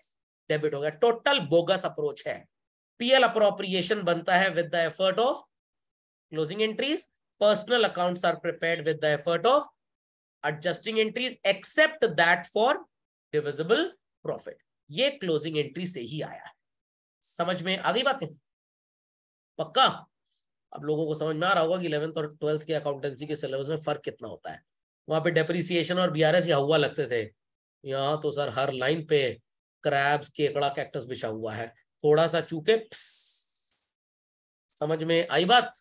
डेबिट हो गया टोटल बोगस अप्रोच है पीएल अप्रोप्रिएशन बनता है with the effort of closing entries personal account are prepare with the effort of adjusting entries except that for divisible profit ये क्लोजिंग एंट्री से ही आया है समझ में आ गई बातें पक्का अब लोगों को समझ में आ रहा होगा कि इलेवंथ और ट्वेल्थ के अकाउंटेंसी के सिलेबस में फर्क कितना होता है वहां पे डेप्रिसिएशन और बीआरएस या हुआ लगते थे यहाँ तो सर हर लाइन पे क्रैब्स केकड़ा कैक्टस बिछा हुआ है थोड़ा सा चूके समझ में आई बात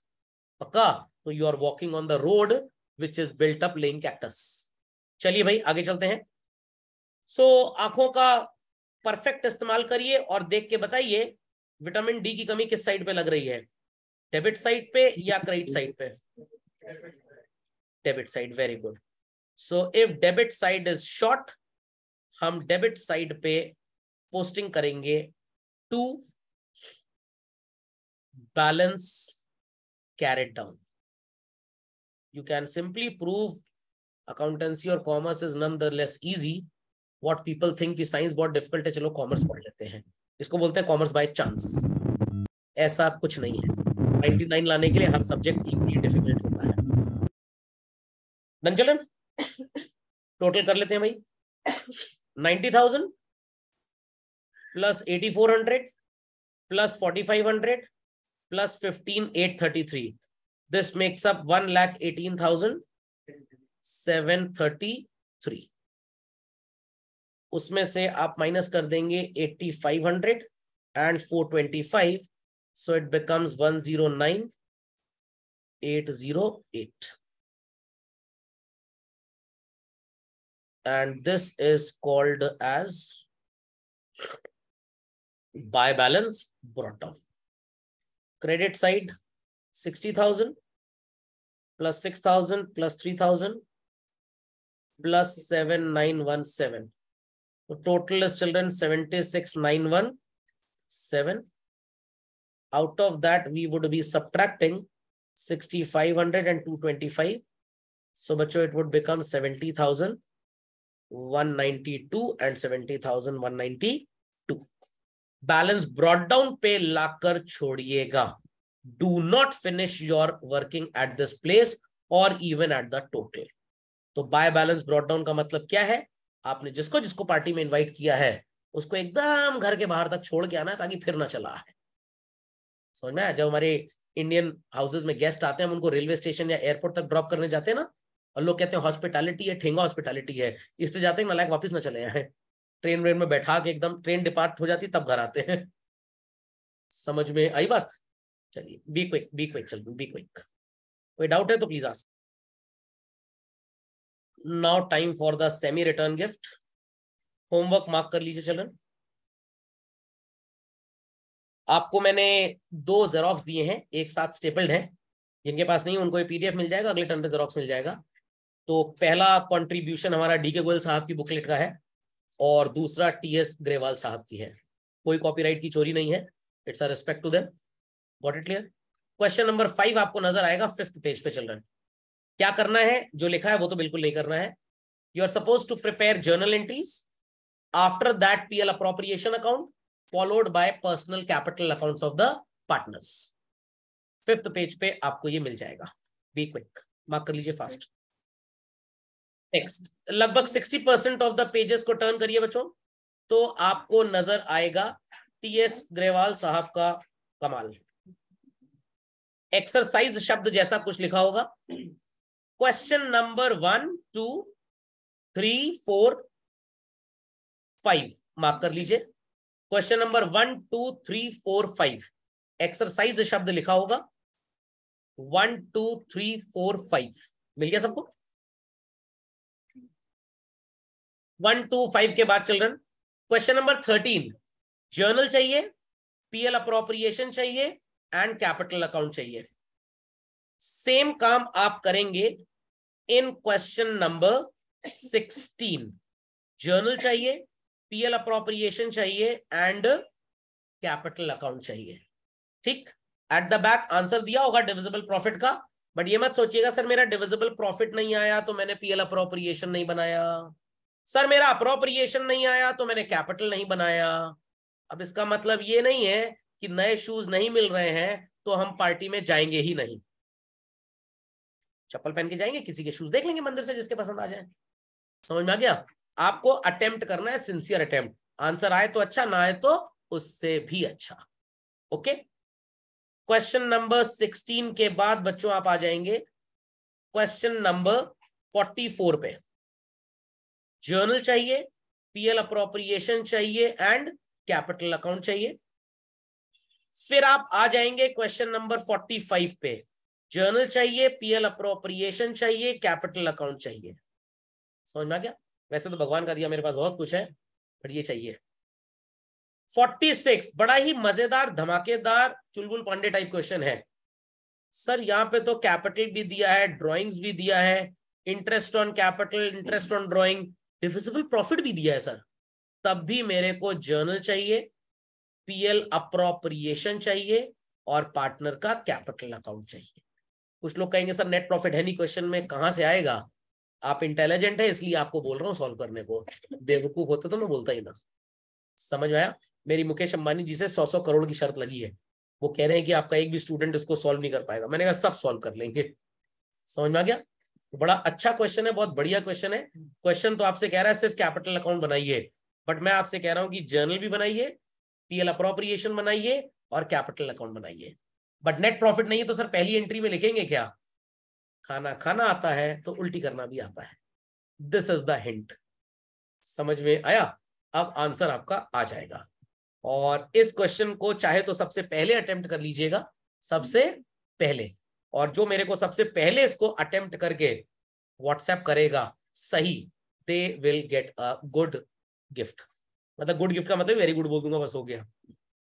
पक्का तो you are walking on the road which is built up laying cactus चलिए भाई आगे चलते हैं सो आंखों का परफेक्ट इस्तेमाल करिए और देख के बताइए विटामिन डी की कमी किस साइड पे लग रही है डेबिट साइड पे या क्रेडिट साइड पे debit side very good so if debit side is short हम डेबिट साइड पे पोस्टिंग करेंगे to balance carried down you can simply prove accountancy और commerce is none the less easy what people think कि science बहुत difficult है चलो commerce पढ़ लेते हैं इसको बोलते हैं कॉमर्स बाय चांस ऐसा कुछ नहीं है 99 लाने के लिए हर सब्जेक्ट इक्वली डिफिकल्ट होता है डन चलन टोटल कर लेते हैं भाई 90,000 plus 8400 plus 4500 plus 15,833 this makes up 1,18,733 उसमें से आप माइनस कर देंगे eighty five hundred and four twenty five so it becomes one zero nine eight zero eight and this is called as by balance brought credit side sixty thousand plus six thousand plus three thousand plus seven nine one seven तो total children seventy six nine one seven out of that we would be subtracting sixty five hundred and two twenty five so बच्चो it would become seventy thousand one ninety two and seventy thousand one ninety two balance brought down पे लाकर छोड़िएगा do not finish your working at this place और even at the total तो by balance brought down का मतलब क्या है आपने जिसको जिसको पार्टी में इनवाइट किया है उसको एकदम घर के बाहर तक छोड़ के आना ताकि फिर ना चला है समझ में जब हमारे इंडियन हाउसेज में गेस्ट आते हैं हम उनको रेलवे स्टेशन या एयरपोर्ट तक ड्रॉप करने जाते हैं ना और लोग कहते हैं हॉस्पिटैलिटी है ठेंगा हॉस्पिटैलिटी है इसलिए जाते हैं नलायक वापस ना चले आए ट्रेन वेन में बैठा के एकदम ट्रेन डिपार्ट हो जाती तब घर आते हैं समझ में आई बात चलिए बी क्विक बी क्विक चलिए बी क्विक कोई डाउट है तो please ask now time for the semi return gift homework mark कर लीजिए चलन आपको मैंने दो जेरोक्स दिए हैं एक साथ स्टेपल्ड है जिनके पास नहीं उनको पीडीएफ मिल जाएगा अगले टर्न पे जेरोक्स मिल जाएगा तो पहला कंट्रीब्यूशन हमारा डी के गोयल साहब की बुकलेट का है और दूसरा टी एस ग्रेवाल साहब की है कोई कॉपीराइट की चोरी नहीं है it's a respect to them what it clear question number five आपको नजर आएगा फिफ्थ पेज पे चल रहा है क्या करना है जो लिखा है वो तो बिल्कुल नहीं करना है you are suppose to prepare journal entries after that PL appropriation account followed by personal capital accounts of the partners fifth page पे आपको ये मिल जाएगा बी क्विक मार्क कर लीजिए फास्ट नेक्स्ट लगभग sixty percent of the pages को turn करिए बच्चों तो आपको नजर आएगा टी एस ग्रेवाल साहब का कमाल एक्सरसाइज शब्द जैसा कुछ लिखा होगा question number one two three four five mark कर लीजिए question number one two three four five exercise शब्द लिखा होगा one two three four five मिल गया सबको वन टू फाइव के बाद children question number thirteen journal चाहिए पीएल अप्रोप्रिएशन चाहिए एंड कैपिटल अकाउंट चाहिए सेम काम आप करेंगे in question number sixteen journal चाहिए पीएल अप्रोप्रिएशन चाहिए एंड कैपिटल अकाउंट चाहिए ठीक एट द बैक आंसर दिया होगा डिविजिबल प्रॉफिट का बट ये मत सोचिएगा सर मेरा डिविजिबल प्रॉफिट नहीं आया तो मैंने पीएल अप्रोप्रिएशन नहीं बनाया सर मेरा अप्रोप्रिएशन नहीं आया तो मैंने कैपिटल नहीं बनाया अब इसका मतलब ये नहीं है कि नए शूज नहीं मिल रहे हैं तो हम पार्टी में जाएंगे ही नहीं चप्पल पहन के जाएंगे किसी के शूज देख लेंगे मंदिर से जिसके पसंद आ जाए समझ में आ गया आपको अटेम्प्ट करना है सिंसियर अटेम्प्ट आंसर आए तो अच्छा ना आए तो उससे भी अच्छा ओके क्वेश्चन नंबर सिक्सटीन के बाद बच्चों आप आ जाएंगे क्वेश्चन नंबर फोर्टी फोर पे जर्नल चाहिए पीएल अप्रोप्रिएशन चाहिए एंड कैपिटल अकाउंट चाहिए फिर आप आ जाएंगे क्वेश्चन नंबर फोर्टी फाइव पे जर्नल चाहिए पीएल अप्रोप्रिएशन चाहिए कैपिटल अकाउंट चाहिए समझ में आ गया वैसे तो भगवान का दिया मेरे पास बहुत कुछ है पर ये चाहिए 46 बड़ा ही मजेदार धमाकेदार चुलबुल पांडे टाइप क्वेश्चन है सर यहाँ पे तो कैपिटल भी दिया है ड्रॉइंग्स भी दिया है interest on capital interest on drawing divisible profit भी दिया है सर तब भी मेरे को जर्नल चाहिए पीएल अप्रोप्रिएशन चाहिए और पार्टनर का कैपिटल अकाउंट चाहिए कुछ लोग कहेंगे सर नेट प्रॉफिट है नहीं क्वेश्चन में कहां से आएगा आप इंटेलिजेंट है इसलिए आपको बोल रहा हूँ सॉल्व करने को बेवकूफ होते तो मैं बोलता ही ना समझ आया मेरी मुकेश अंबानी जी से सौ सौ करोड़ की शर्त लगी है वो कह रहे हैं कि आपका एक भी स्टूडेंट इसको सॉल्व नहीं कर पाएगा मैंने कहा सब सॉल्व कर लेंगे समझ में आ गया तो बड़ा अच्छा क्वेश्चन है बहुत बढ़िया क्वेश्चन है क्वेश्चन तो आपसे कह रहा है सिर्फ कैपिटल अकाउंट बनाइए बट मैं आपसे कह रहा हूँ कि जर्नल भी बनाइए पीएल अप्रोप्रिएशन बनाइए और कैपिटल अकाउंट बनाइए बट नेट प्रॉफिट नहीं है तो सर पहली एंट्री में लिखेंगे क्या खाना खाना आता है तो उल्टी करना भी आता है दिस इज द हिंट समझ में आया अब आंसर आपका आ जाएगा और इस क्वेश्चन को चाहे तो सबसे पहले अटेम्प्ट कर लीजिएगा सबसे पहले और जो मेरे को सबसे पहले इसको अटेम्प्ट करके व्हाट्सएप करेगा सही they will get a good gift मतलब गुड गिफ्ट का मतलब वेरी गुड बोल दूंगा बस हो गया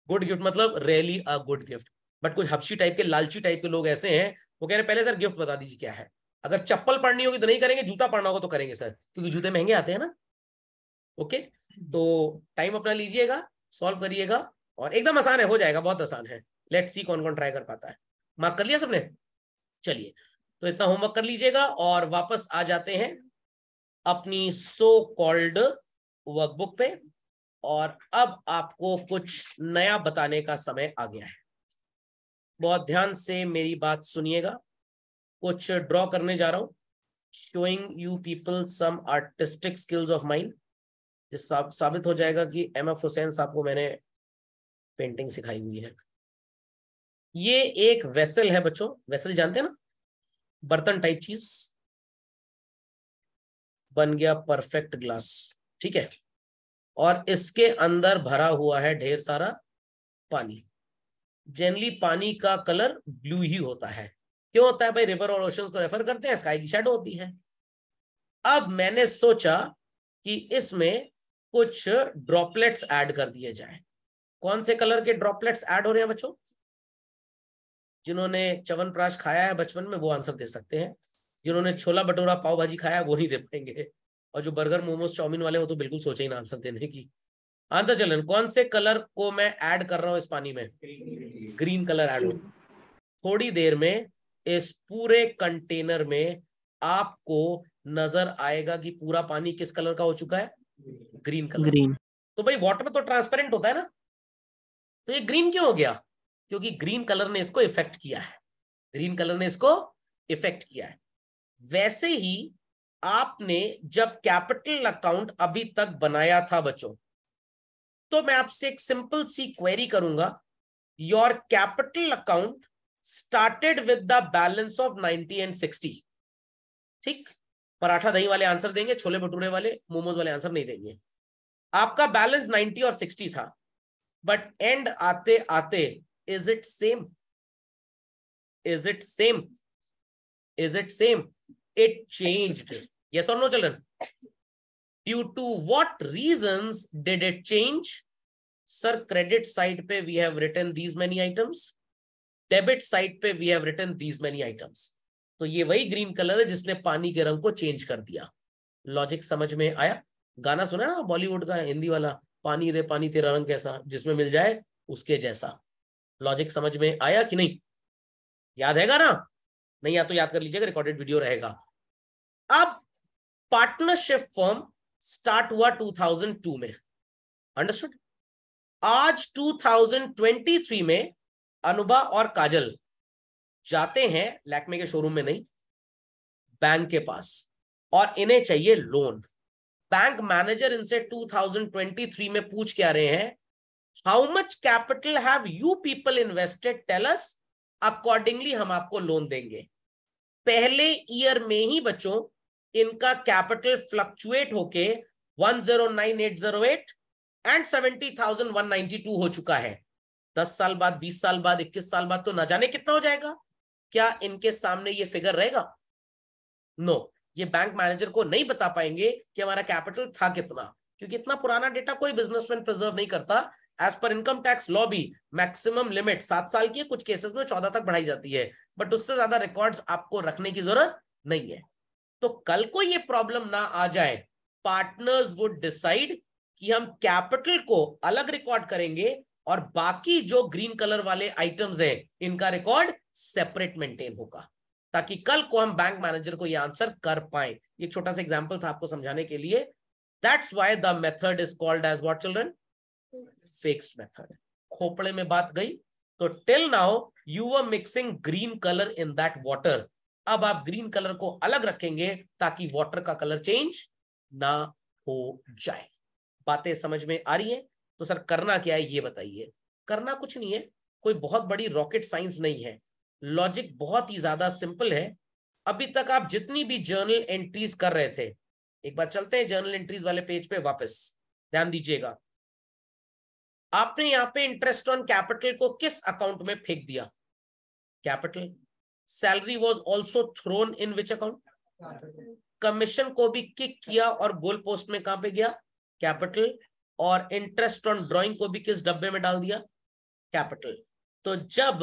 गुड गिफ्ट मतलब really a good gift but कुछ हबशी टाइप के लालची टाइप के लोग ऐसे हैं वो कह रहे हैं पहले सर गिफ्ट बता दीजिए क्या है अगर चप्पल पढ़नी होगी तो नहीं करेंगे जूता पढ़ना होगा तो करेंगे सर क्योंकि जूते महंगे आते हैं ना ओके तो टाइम अपना लीजिएगा सॉल्व करिएगा और एकदम आसान है हो जाएगा बहुत आसान है लेट सी कौन कौन ट्राई कर पाता है मार्क कर लिया सबने चलिए तो इतना होमवर्क कर लीजिएगा और वापस आ जाते हैं अपनी सो कॉल्ड वर्कबुक पे और अब आपको कुछ नया बताने का समय आ गया है बहुत ध्यान से मेरी बात सुनिएगा कुछ ड्रॉ करने जा रहा हूं showing you people some artistic skills of mind जिस साबित हो जाएगा कि एम एफ हुसैन साहब को मैंने पेंटिंग सिखाई हुई है ये एक वेसल है बच्चों वेसल जानते हैं ना बर्तन टाइप चीज बन गया परफेक्ट ग्लास ठीक है और इसके अंदर भरा हुआ है ढेर सारा पानी जनरली पानी का कलर ब्लू ही होता है क्यों होता है भाई रिवर और ओशन को रेफर करते हैं स्काई की शेडो होती है अब मैंने सोचा कि इसमें कुछ ड्रॉपलेट्स ऐड कर दिए जाए कौन से कलर के ड्रॉपलेट्स ऐड हो रहे हैं बच्चों जिन्होंने चवन प्राश खाया है बचपन में वो आंसर दे सकते हैं जिन्होंने छोला भटोरा पाव भाजी खाया वो नहीं दे पाएंगे और जो बर्गर मोमोज चाउमीन वाले वो तो बिल्कुल सोचे ही ना आंसर देने की आंसर चलन कौन से कलर को मैं ऐड कर रहा हूँ इस पानी में होगी ग्रीन कलर ऐड होगी हम्म। थोड़ी देर में इस पूरे कंटेनर में आपको नजर आएगा कि पूरा पानी किस कलर का हो चुका है ग्रीन कलर ग्रीन तो भाई वाटर तो ट्रांसपेरेंट होता है ना तो ये ग्रीन क्यों हो गया क्योंकि ग्रीन कलर ने इसको इफेक्ट किया है ग्रीन कलर ने इसको इफेक्ट किया है वैसे ही आपने जब कैपिटल अकाउंट अभी तक बनाया था बच्चों तो मैं आपसे एक सिंपल सी क्वेरी करूंगा your capital account started with the balance of 90 and 60 ठीक पराठा दही वाले आंसर देंगे छोले भटूरे वाले मोमोज वाले आंसर नहीं देंगे आपका बैलेंस 90 और 60 था बट एंड आते आते is it same is it same is it same it changed yes और नो चलन due to what reasons did it change sir credit side पे we have written these many items debit side पे we have written these many items तो ये वही green colour है जिसने पानी के रंग को चेंज कर दिया लॉजिक समझ में आया गाना सुना ना बॉलीवुड का हिंदी वाला पानी रे पानी तेरा रंग कैसा जिसमें मिल जाए उसके जैसा लॉजिक समझ में आया कि नहीं याद है ना नहीं या तो याद कर लीजिएगा रिकॉर्डेड वीडियो रहेगा अब पार्टनरशिप फॉर्म स्टार्ट हुआ 2002 में अंडरस्टूड आज 2023 में अनुभा और काजल जाते हैं लैक्मे के शोरूम में नहीं बैंक के पास और इन्हें चाहिए लोन बैंक मैनेजर इनसे 2023 में पूछ क्या रहे हैं how much capital have you people invested tell us accordingly हम आपको लोन देंगे पहले ईयर में ही बच्चों इनका कैपिटल फ्लक्चुएट होके 109808 and seventy thousand one ninety two हो चुका है दस साल बाद बीस साल बाद इक्कीस साल बाद तो ना जाने कितना हो जाएगा क्या इनके सामने ये फिगर रहेगा नो no, ये बैंक मैनेजर को नहीं बता पाएंगे कि हमारा कैपिटल था कितना क्योंकि इतना पुराना डेटा कोई बिजनेसमैन प्रिजर्व नहीं करता एज पर इनकम टैक्स लॉ भी मैक्सिमम लिमिट सात साल की कुछ केसेस में चौदह तक बढ़ाई जाती है बट उससे ज्यादा रिकॉर्ड्स आपको रखने की जरूरत नहीं है तो कल को ये प्रॉब्लम ना आ जाए पार्टनर्स वुड डिसाइड कि हम कैपिटल को अलग रिकॉर्ड करेंगे और बाकी जो ग्रीन कलर वाले आइटम्स हैं इनका रिकॉर्ड सेपरेट मेंटेन होगा ताकि कल को हम बैंक मैनेजर को ये आंसर कर पाए ये छोटा सा एग्जाम्पल था आपको समझाने के लिए that's why the method is called as what children fixed method खोपड़े में बात गई तो till now you are mixing green colour in that water अब आप ग्रीन कलर को अलग रखेंगे ताकि वॉटर का कलर चेंज ना हो जाए बातें समझ में आ रही हैं तो सर करना क्या है ये बताइए करना कुछ नहीं है कोई बहुत बड़ी रॉकेट साइंस नहीं है लॉजिक बहुत ही ज्यादा सिंपल है अभी तक आप जितनी भी जर्नल एंट्रीज कर रहे थे एक बार चलते हैं जर्नल एंट्रीज वाले पेज पे वापस ध्यान दीजिएगा आपने यहां पे इंटरेस्ट ऑन कैपिटल को किस अकाउंट में फेंक दिया capital salary was also thrown in which account commission को भी किक किया और गोल पोस्ट में कहां पे गया कैपिटल और इंटरेस्ट ऑन ड्राइंग को भी किस डब्बे में डाल दिया कैपिटल तो जब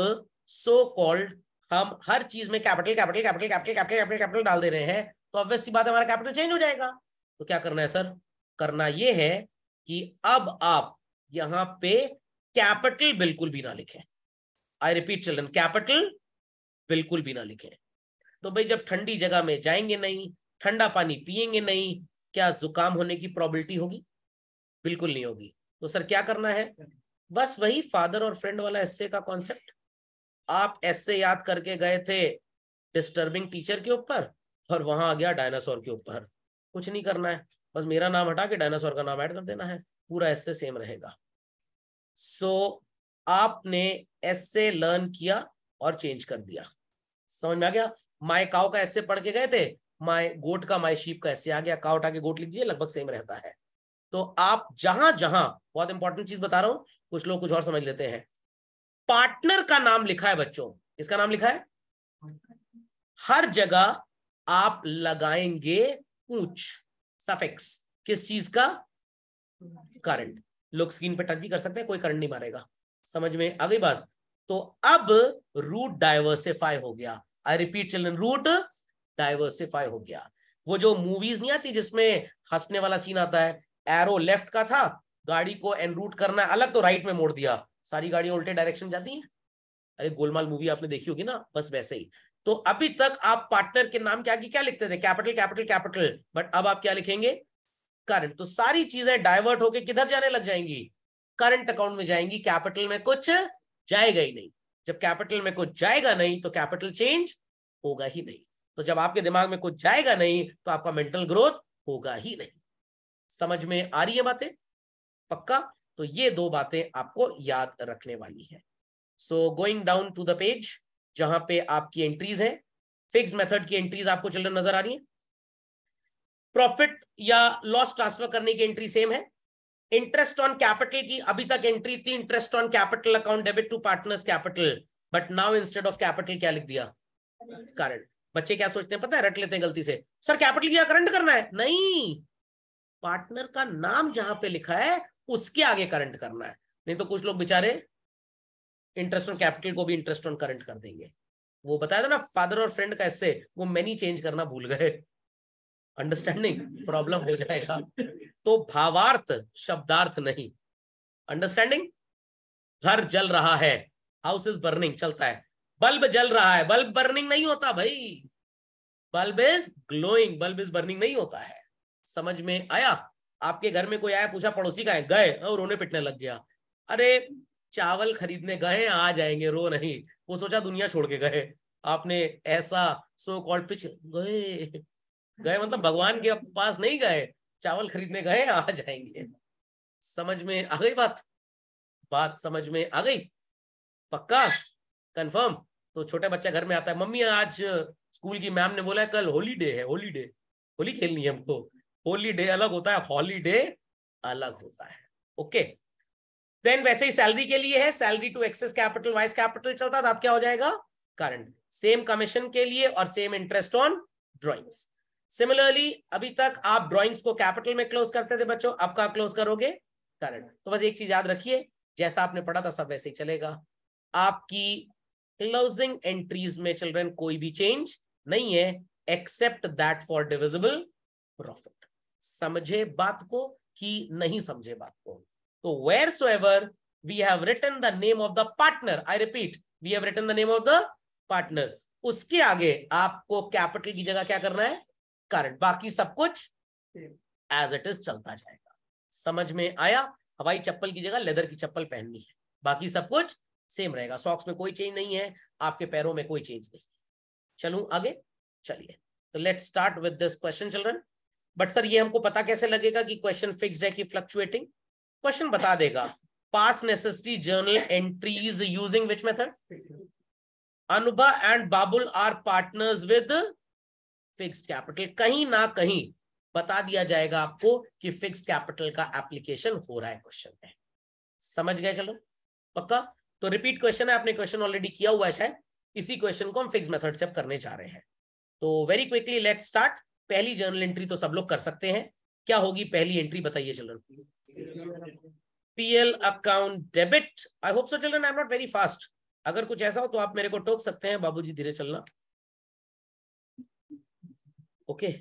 सो so कॉल्ड हम हर चीज में capital capital capital capital capital capital capital डाल दे रहे हैं तो ऑब्वियस बात हमारा कैपिटल चेंज हो जाएगा तो क्या करना है सर करना यह है कि अब आप यहां पे कैपिटल बिल्कुल भी ना लिखें आई रिपीट चिल्ड्रन कैपिटल बिल्कुल भी ना लिखें तो भाई जब ठंडी जगह में जाएंगे नहीं ठंडा पानी पिएंगे नहीं क्या जुकाम होने की प्रॉबिलिटी होगी बिल्कुल नहीं होगी तो सर क्या करना है बस वही फादर और फ्रेंड वाला एस्से का कॉन्सेप्ट आप एस्से याद करके गए थे डिस्टर्बिंग टीचर के ऊपर और वहां आ गया डायनासोर के ऊपर कुछ नहीं करना है बस मेरा नाम हटा के डायनासोर का नाम ऐड कर देना है पूरा एस्से सेम रहेगा सो so, आपने एस्से लर्न किया और चेंज कर दिया समझ में आ गया माए काओ का एस्से पढ़ के गए थे माई गोट का माई शीप का ऐसे आ गया का उठा के गोट लिख दीजिए लगभग सेम रहता है तो आप जहां जहां बहुत इंपॉर्टेंट चीज बता रहा हूं कुछ लोग कुछ और समझ लेते हैं पार्टनर का नाम लिखा है बच्चों इसका नाम लिखा है हर जगह आप लगाएंगे पूछ सफेक्स किस चीज का करंट लोग स्क्रीन पर भी कर सकते हैं कोई करंट नहीं मारेगा समझ में आ गई बात तो अब रूट डाइवर्सिफाई हो गया I repeat children route diversify हो गया वो जो मूवीज नहीं आती जिसमें हंसने वाला सीन आता है एरो लेफ्ट का था गाड़ी को एनरूट करना अलग तो राइट में मोड़ दिया सारी गाड़ियां उल्टे डायरेक्शन जाती हैं अरे गोलमाल मूवी आपने देखी होगी ना बस वैसे ही तो अभी तक आप पार्टनर के नाम के आगे क्या लिखते थे कैपिटल कैपिटल कैपिटल बट अब आप क्या लिखेंगे करंट तो सारी चीजें डाइवर्ट होके किधर जाने लग जाएंगी करंट अकाउंट में जाएंगी कैपिटल में कुछ जाएगा ही नहीं जब कैपिटल में कुछ जाएगा नहीं तो कैपिटल चेंज होगा ही नहीं तो जब आपके दिमाग में कुछ जाएगा नहीं तो आपका मेंटल ग्रोथ होगा ही नहीं समझ में आ रही है बातें पक्का तो ये दो बातें आपको याद रखने वाली है so going down to the page जहां पे आपकी एंट्रीज है फिक्स मेथड की एंट्रीज आपको चल नजर आ रही है प्रॉफिट या लॉस ट्रांसफर करने की एंट्री सेम है इंटरेस्ट ऑन कैपिटल की अभी तक एंट्री थी interest on capital account debit to partners capital but now instead of capital क्या लिख दिया करंट बच्चे क्या सोचते हैं पता है रट लेते हैं गलती से सर कैपिटल क्या करंट करना है नहीं पार्टनर का नाम जहां पे लिखा है उसके आगे करंट करना है नहीं तो कुछ लोग बेचारे इंटरेस्ट ऑन कैपिटल को भी इंटरेस्ट ऑन करंट कर देंगे वो बताया था ना फादर और फ्रेंड का ऐसे वो मैनी चेंज करना भूल गए अंडरस्टैंडिंग प्रॉब्लम हो जाएगा तो भावार्थ शब्दार्थ नहीं अंडरस्टैंडिंग घर जल रहा है हाउस इज बर्निंग चलता है बल्ब जल रहा है बल्ब बर्निंग नहीं होता भाई bulb is glowing bulb is burning नहीं होता है समझ में आया आपके घर में कोई आया पूछा पड़ोसी का है गए और रोने पिटने लग गया अरे चावल खरीदने गए आ जाएंगे रो नहीं वो सोचा दुनिया छोड़ के गए आपने ऐसा सो कॉल्ड पिच गए गए मतलब भगवान के पास नहीं गए चावल खरीदने गए आ जाएंगे समझ में आ गई बात बात समझ में आ गई पक्का कंफर्म तो छोटा बच्चा घर में आता है मम्मी आज स्कूल की मैम ने बोला है कल होलीडे है होलीडे होली खेलनी है हमको होलीडे अलग होता है हॉलीडे अलग होता है ओके देन वैसे ही सैलरी के लिए है salary to excess capital wise capital चलता तो आप क्या हो जाएगा करंट सेम कमीशन के लिए और same interest on drawings similarly अभी तक आप ड्रॉइंग्स को कैपिटल में क्लोज करते थे बच्चों अब कहा क्लोज करोगे करंट तो बस एक चीज याद रखिए जैसा आपने पढ़ा था सब वैसे ही चलेगा आपकी क्लोजिंग एंट्रीज में चिल्ड्रन कोई भी चेंज नहीं है except that for divisible profit समझे बात को कि नहीं समझे बात को तो where so ever we have written the name of the partner I repeat we have written the name of the partner उसके आगे आपको कैपिटल की जगह क्या करना है करंट बाकी सब कुछ एज इट इज चलता जाएगा समझ में आया हवाई चप्पल की जगह लेदर की चप्पल पहननी है बाकी सब कुछ सेम रहेगा सॉक्स में कोई चेंज नहीं है आपके पैरों में कोई चेंज नहीं चलू आगे चलिए तो let start with this question children but sir ये हमको पता कैसे लगेगा कि क्वेश्चन फिक्स है कि फ्लक्चुएटिंग क्वेश्चन बता देगा pass necessary journal entries using which method Anubha and Babul are partners with fixed capital कहीं ना कहीं बता दिया जाएगा आपको कि फिक्स्ड कैपिटल का एप्लीकेशन हो रहा है क्वेश्चन में समझ गए चलो पक्का तो रिपीट क्वेश्चन है आपने क्वेश्चन ऑलरेडी किया हुआ है इसी क्वेश्चन को हम फिक्स मेथड से करने जा रहे हैं तो वेरी क्विकली लेट स्टार्ट पहली जर्नल एंट्री तो सब लोग कर सकते हैं क्या होगी पहली एंट्री बताइए children PL account debit I hope so children I am not very fast अगर कुछ ऐसा हो तो आप मेरे को टोक सकते हैं बाबूजी धीरे चलना okay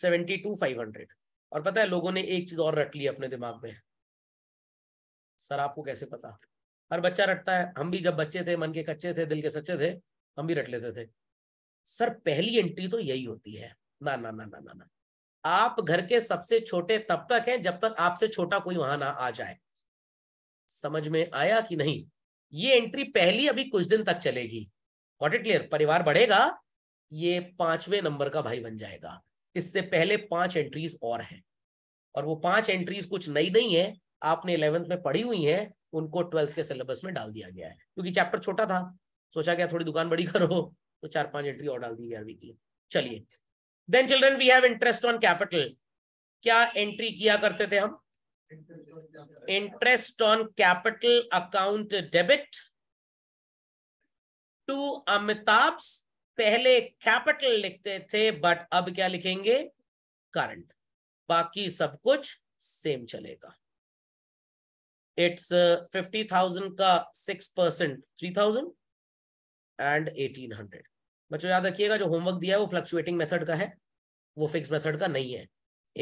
seventy two five hundred और पता है लोगों ने एक चीज और रट ली अपने दिमाग में सर आपको कैसे पता हर बच्चा रटता है हम भी जब बच्चे थे मन के कच्चे थे दिल के सच्चे थे हम भी रट लेते थे सर पहली एंट्री तो यही होती है ना ना ना ना ना ना आप घर के सबसे छोटे तब तक हैं जब तक आपसे छोटा कोई वहां ना आ जाए समझ में आया कि नहीं ये एंट्री पहली अभी कुछ दिन तक चलेगी वॉट इट क्लियर परिवार बढ़ेगा ये पांचवें नंबर का भाई बन जाएगा इससे पहले पांच एंट्रीज और हैं और वो पांच एंट्रीज कुछ नई नहीं है आपने इलेवेंथ में पढ़ी हुई है उनको ट्वेल्थ के सिलेबस में डाल दिया गया है क्योंकि चैप्टर छोटा था सोचा गया थोड़ी दुकान बड़ी करो तो चार पांच एंट्री और डाल दी ग्यारहवीं की चलिए then children we have interest on capital क्या एंट्री किया करते थे हम interest on capital account debit to Amitabh पहले कैपिटल लिखते थे बट अब क्या लिखेंगे करंट बाकी सब कुछ सेम चलेगा इट्स फिफ्टी थाउजेंड का six percent three thousand and eighteen hundred बच्चों याद रखिएगा जो होमवर्क दिया है वो फ्लक्चुएटिंग मेथड का है वो फिक्स मेथड का नहीं है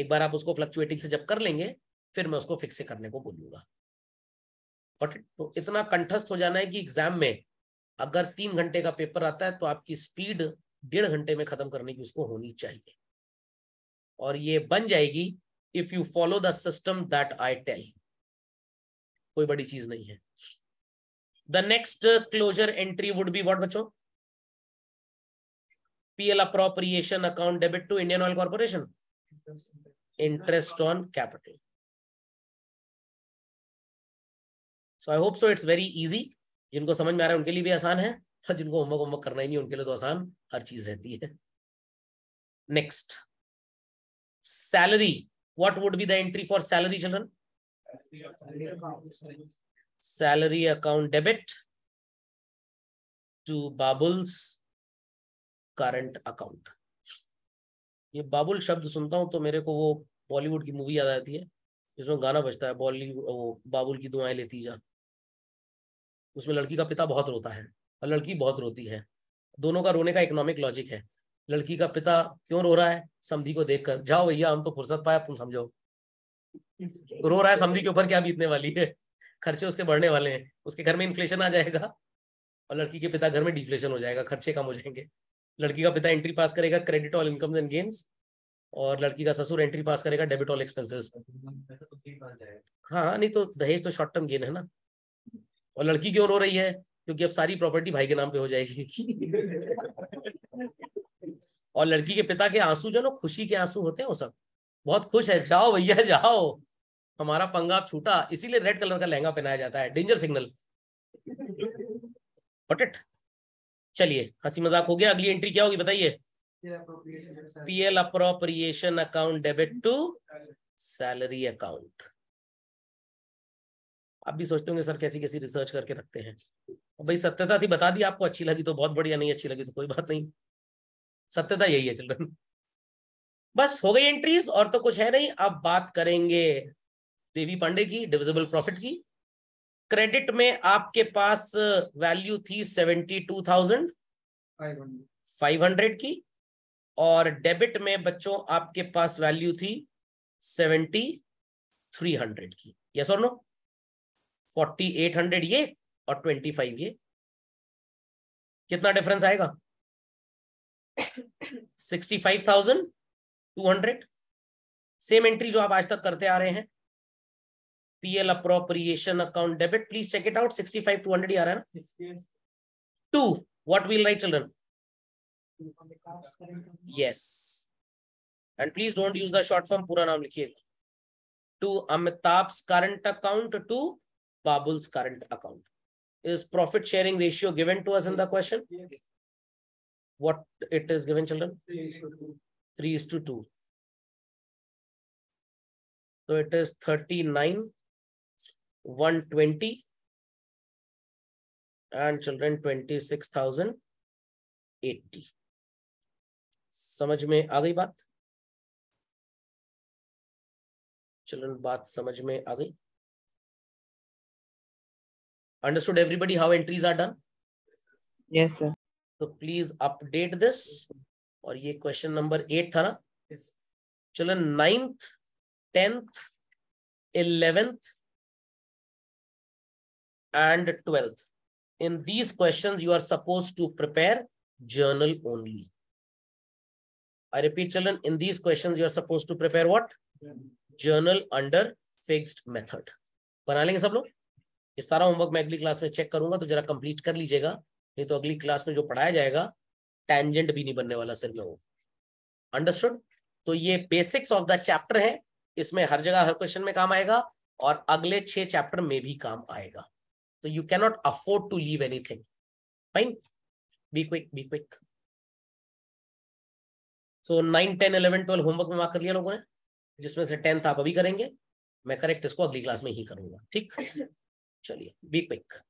एक बार आप उसको फ्लक्चुएटिंग से जब कर लेंगे फिर मैं उसको फिक्स से करने को बोलूंगा बट तो इतना कंठस्थ हो जाना है कि एग्जाम में अगर तीन घंटे का पेपर आता है तो आपकी स्पीड डेढ़ घंटे में खत्म करने की उसको होनी चाहिए और ये बन जाएगी if you follow the system that I tell कोई बड़ी चीज नहीं है the next closure entry would be what बच्चों PL appropriation account debit to Indian Oil Corporation interest on capital so I hope so it's very easy जिनको समझ में आ रहा है उनके लिए भी आसान है और जिनको होमवर्क होमवर्क करना ही नहीं उनके लिए तो आसान हर चीज रहती है next salary what would be the entry for salary children salary account debit to Babul's current account. ये बाबुल शब्द सुनता हूँ तो मेरे को वो बॉलीवुड की मूवी याद आती है जिसमें गाना बजता है बॉलीवुड वो बाबुल की दुआएं लेती जा उसमें लड़की का पिता बहुत रोता है और लड़की बहुत रोती है दोनों का रोने का इकोनॉमिक लॉजिक है लड़की का पिता क्यों रो रहा है समधी को देखकर जाओ भैया हम तो फुर्सत पाया तुम समझो रो रहा है समझी के ऊपर क्या बीतने वाली है खर्चे उसके बढ़ने वाले हैं उसके घर में इन्फ्लेशन आ जाएगा और लड़की के पिता घर में डिफ्लेशन हो जाएगा खर्चे कम हो जाएंगे लड़की का पिता एंट्री पास करेगा credit all incomes and gains और लड़की का ससुर एंट्री पास करेगा डेबिट ऑल एक्सपेंसेस हाँ नहीं तो दहेज तो शॉर्ट टर्म गेन है ना और लड़की क्यों रो रही है क्योंकि अब सारी प्रॉपर्टी भाई के नाम पे हो जाएगी और लड़की के पिता के आंसू जो ना खुशी के आंसू होते हैं वो सब बहुत खुश है जाओ भैया जाओ हमारा पंगा छूटा इसीलिए रेड कलर का लहंगा पहनाया जाता है डेंजर सिग्नल पटेट चलिए हंसी मजाक हो गया अगली एंट्री क्या होगी बताइए PL appropriation account debit to salary account आप भी सोचते होंगे सर कैसी कैसी रिसर्च करके रखते हैं भाई सत्यता थी बता दी आपको अच्छी लगी तो बहुत बढ़िया नहीं अच्छी लगी तो कोई बात नहीं सत्यता यही है चिल्ड्रन बस हो गई एंट्रीज और तो कुछ है नहीं अब बात करेंगे देवी पांडे की डिविजिबल प्रॉफिट की क्रेडिट में आपके पास वैल्यू थी seventy two thousand five hundred की और डेबिट में बच्चों आपके पास वैल्यू थी सेवेंटी थ्री हंड्रेड की यस और नो फोर्टी एट हंड्रेड ये और ट्वेंटी फाइव ये कितना डिफरेंस आएगा sixty five thousand two hundred same entry जो आप आज तक करते आ रहे हैं PL appropriation account debit please check it out 65 200 ही आ रहा है ना to what will write children yes and please don't use the short form पूरा नाम लिखिएगा to Amitabh current account to Babul's current account is profit sharing ratio given to us in the question what it is given children 3 is to 2. So it is 39, 120 and children 26,080. समझ में आ गई बात children बात समझ में आ गई understood everybody how entries are done yes sir so please update this और ये क्वेश्चन नंबर एट था ना चलो ninth tenth eleventh and twelfth in these question you are suppose to prepare journal only I repeat चलो in these questions, you are suppose to prepare what? Journal under fixed method बना लेंगे सब लोग ये सारा होमवर्क मैं अगली class में चेक करूंगा तो जरा कंप्लीट कर लीजिएगा नहीं तो अगली क्लास में जो पढ़ाया जाएगा टेंजेंट भी नहीं बनने वाला सर में वो अंडरस्टूड तो ये बेसिक्स ऑफ द चैप्टर है इसमें हर जगह हर क्वेश्चन में काम आएगा और अगले छह चैप्टर में भी काम आएगा तो you cannot afford to leave anything fine be quick be quick so nine ten eleven twelve homework में मार्क कर लिया लोगों ने जिसमें से टेंथ आप अभी करेंगे मैं करेक्ट इसको अगली क्लास में ही करूंगा ठीक चलिए बी क्विक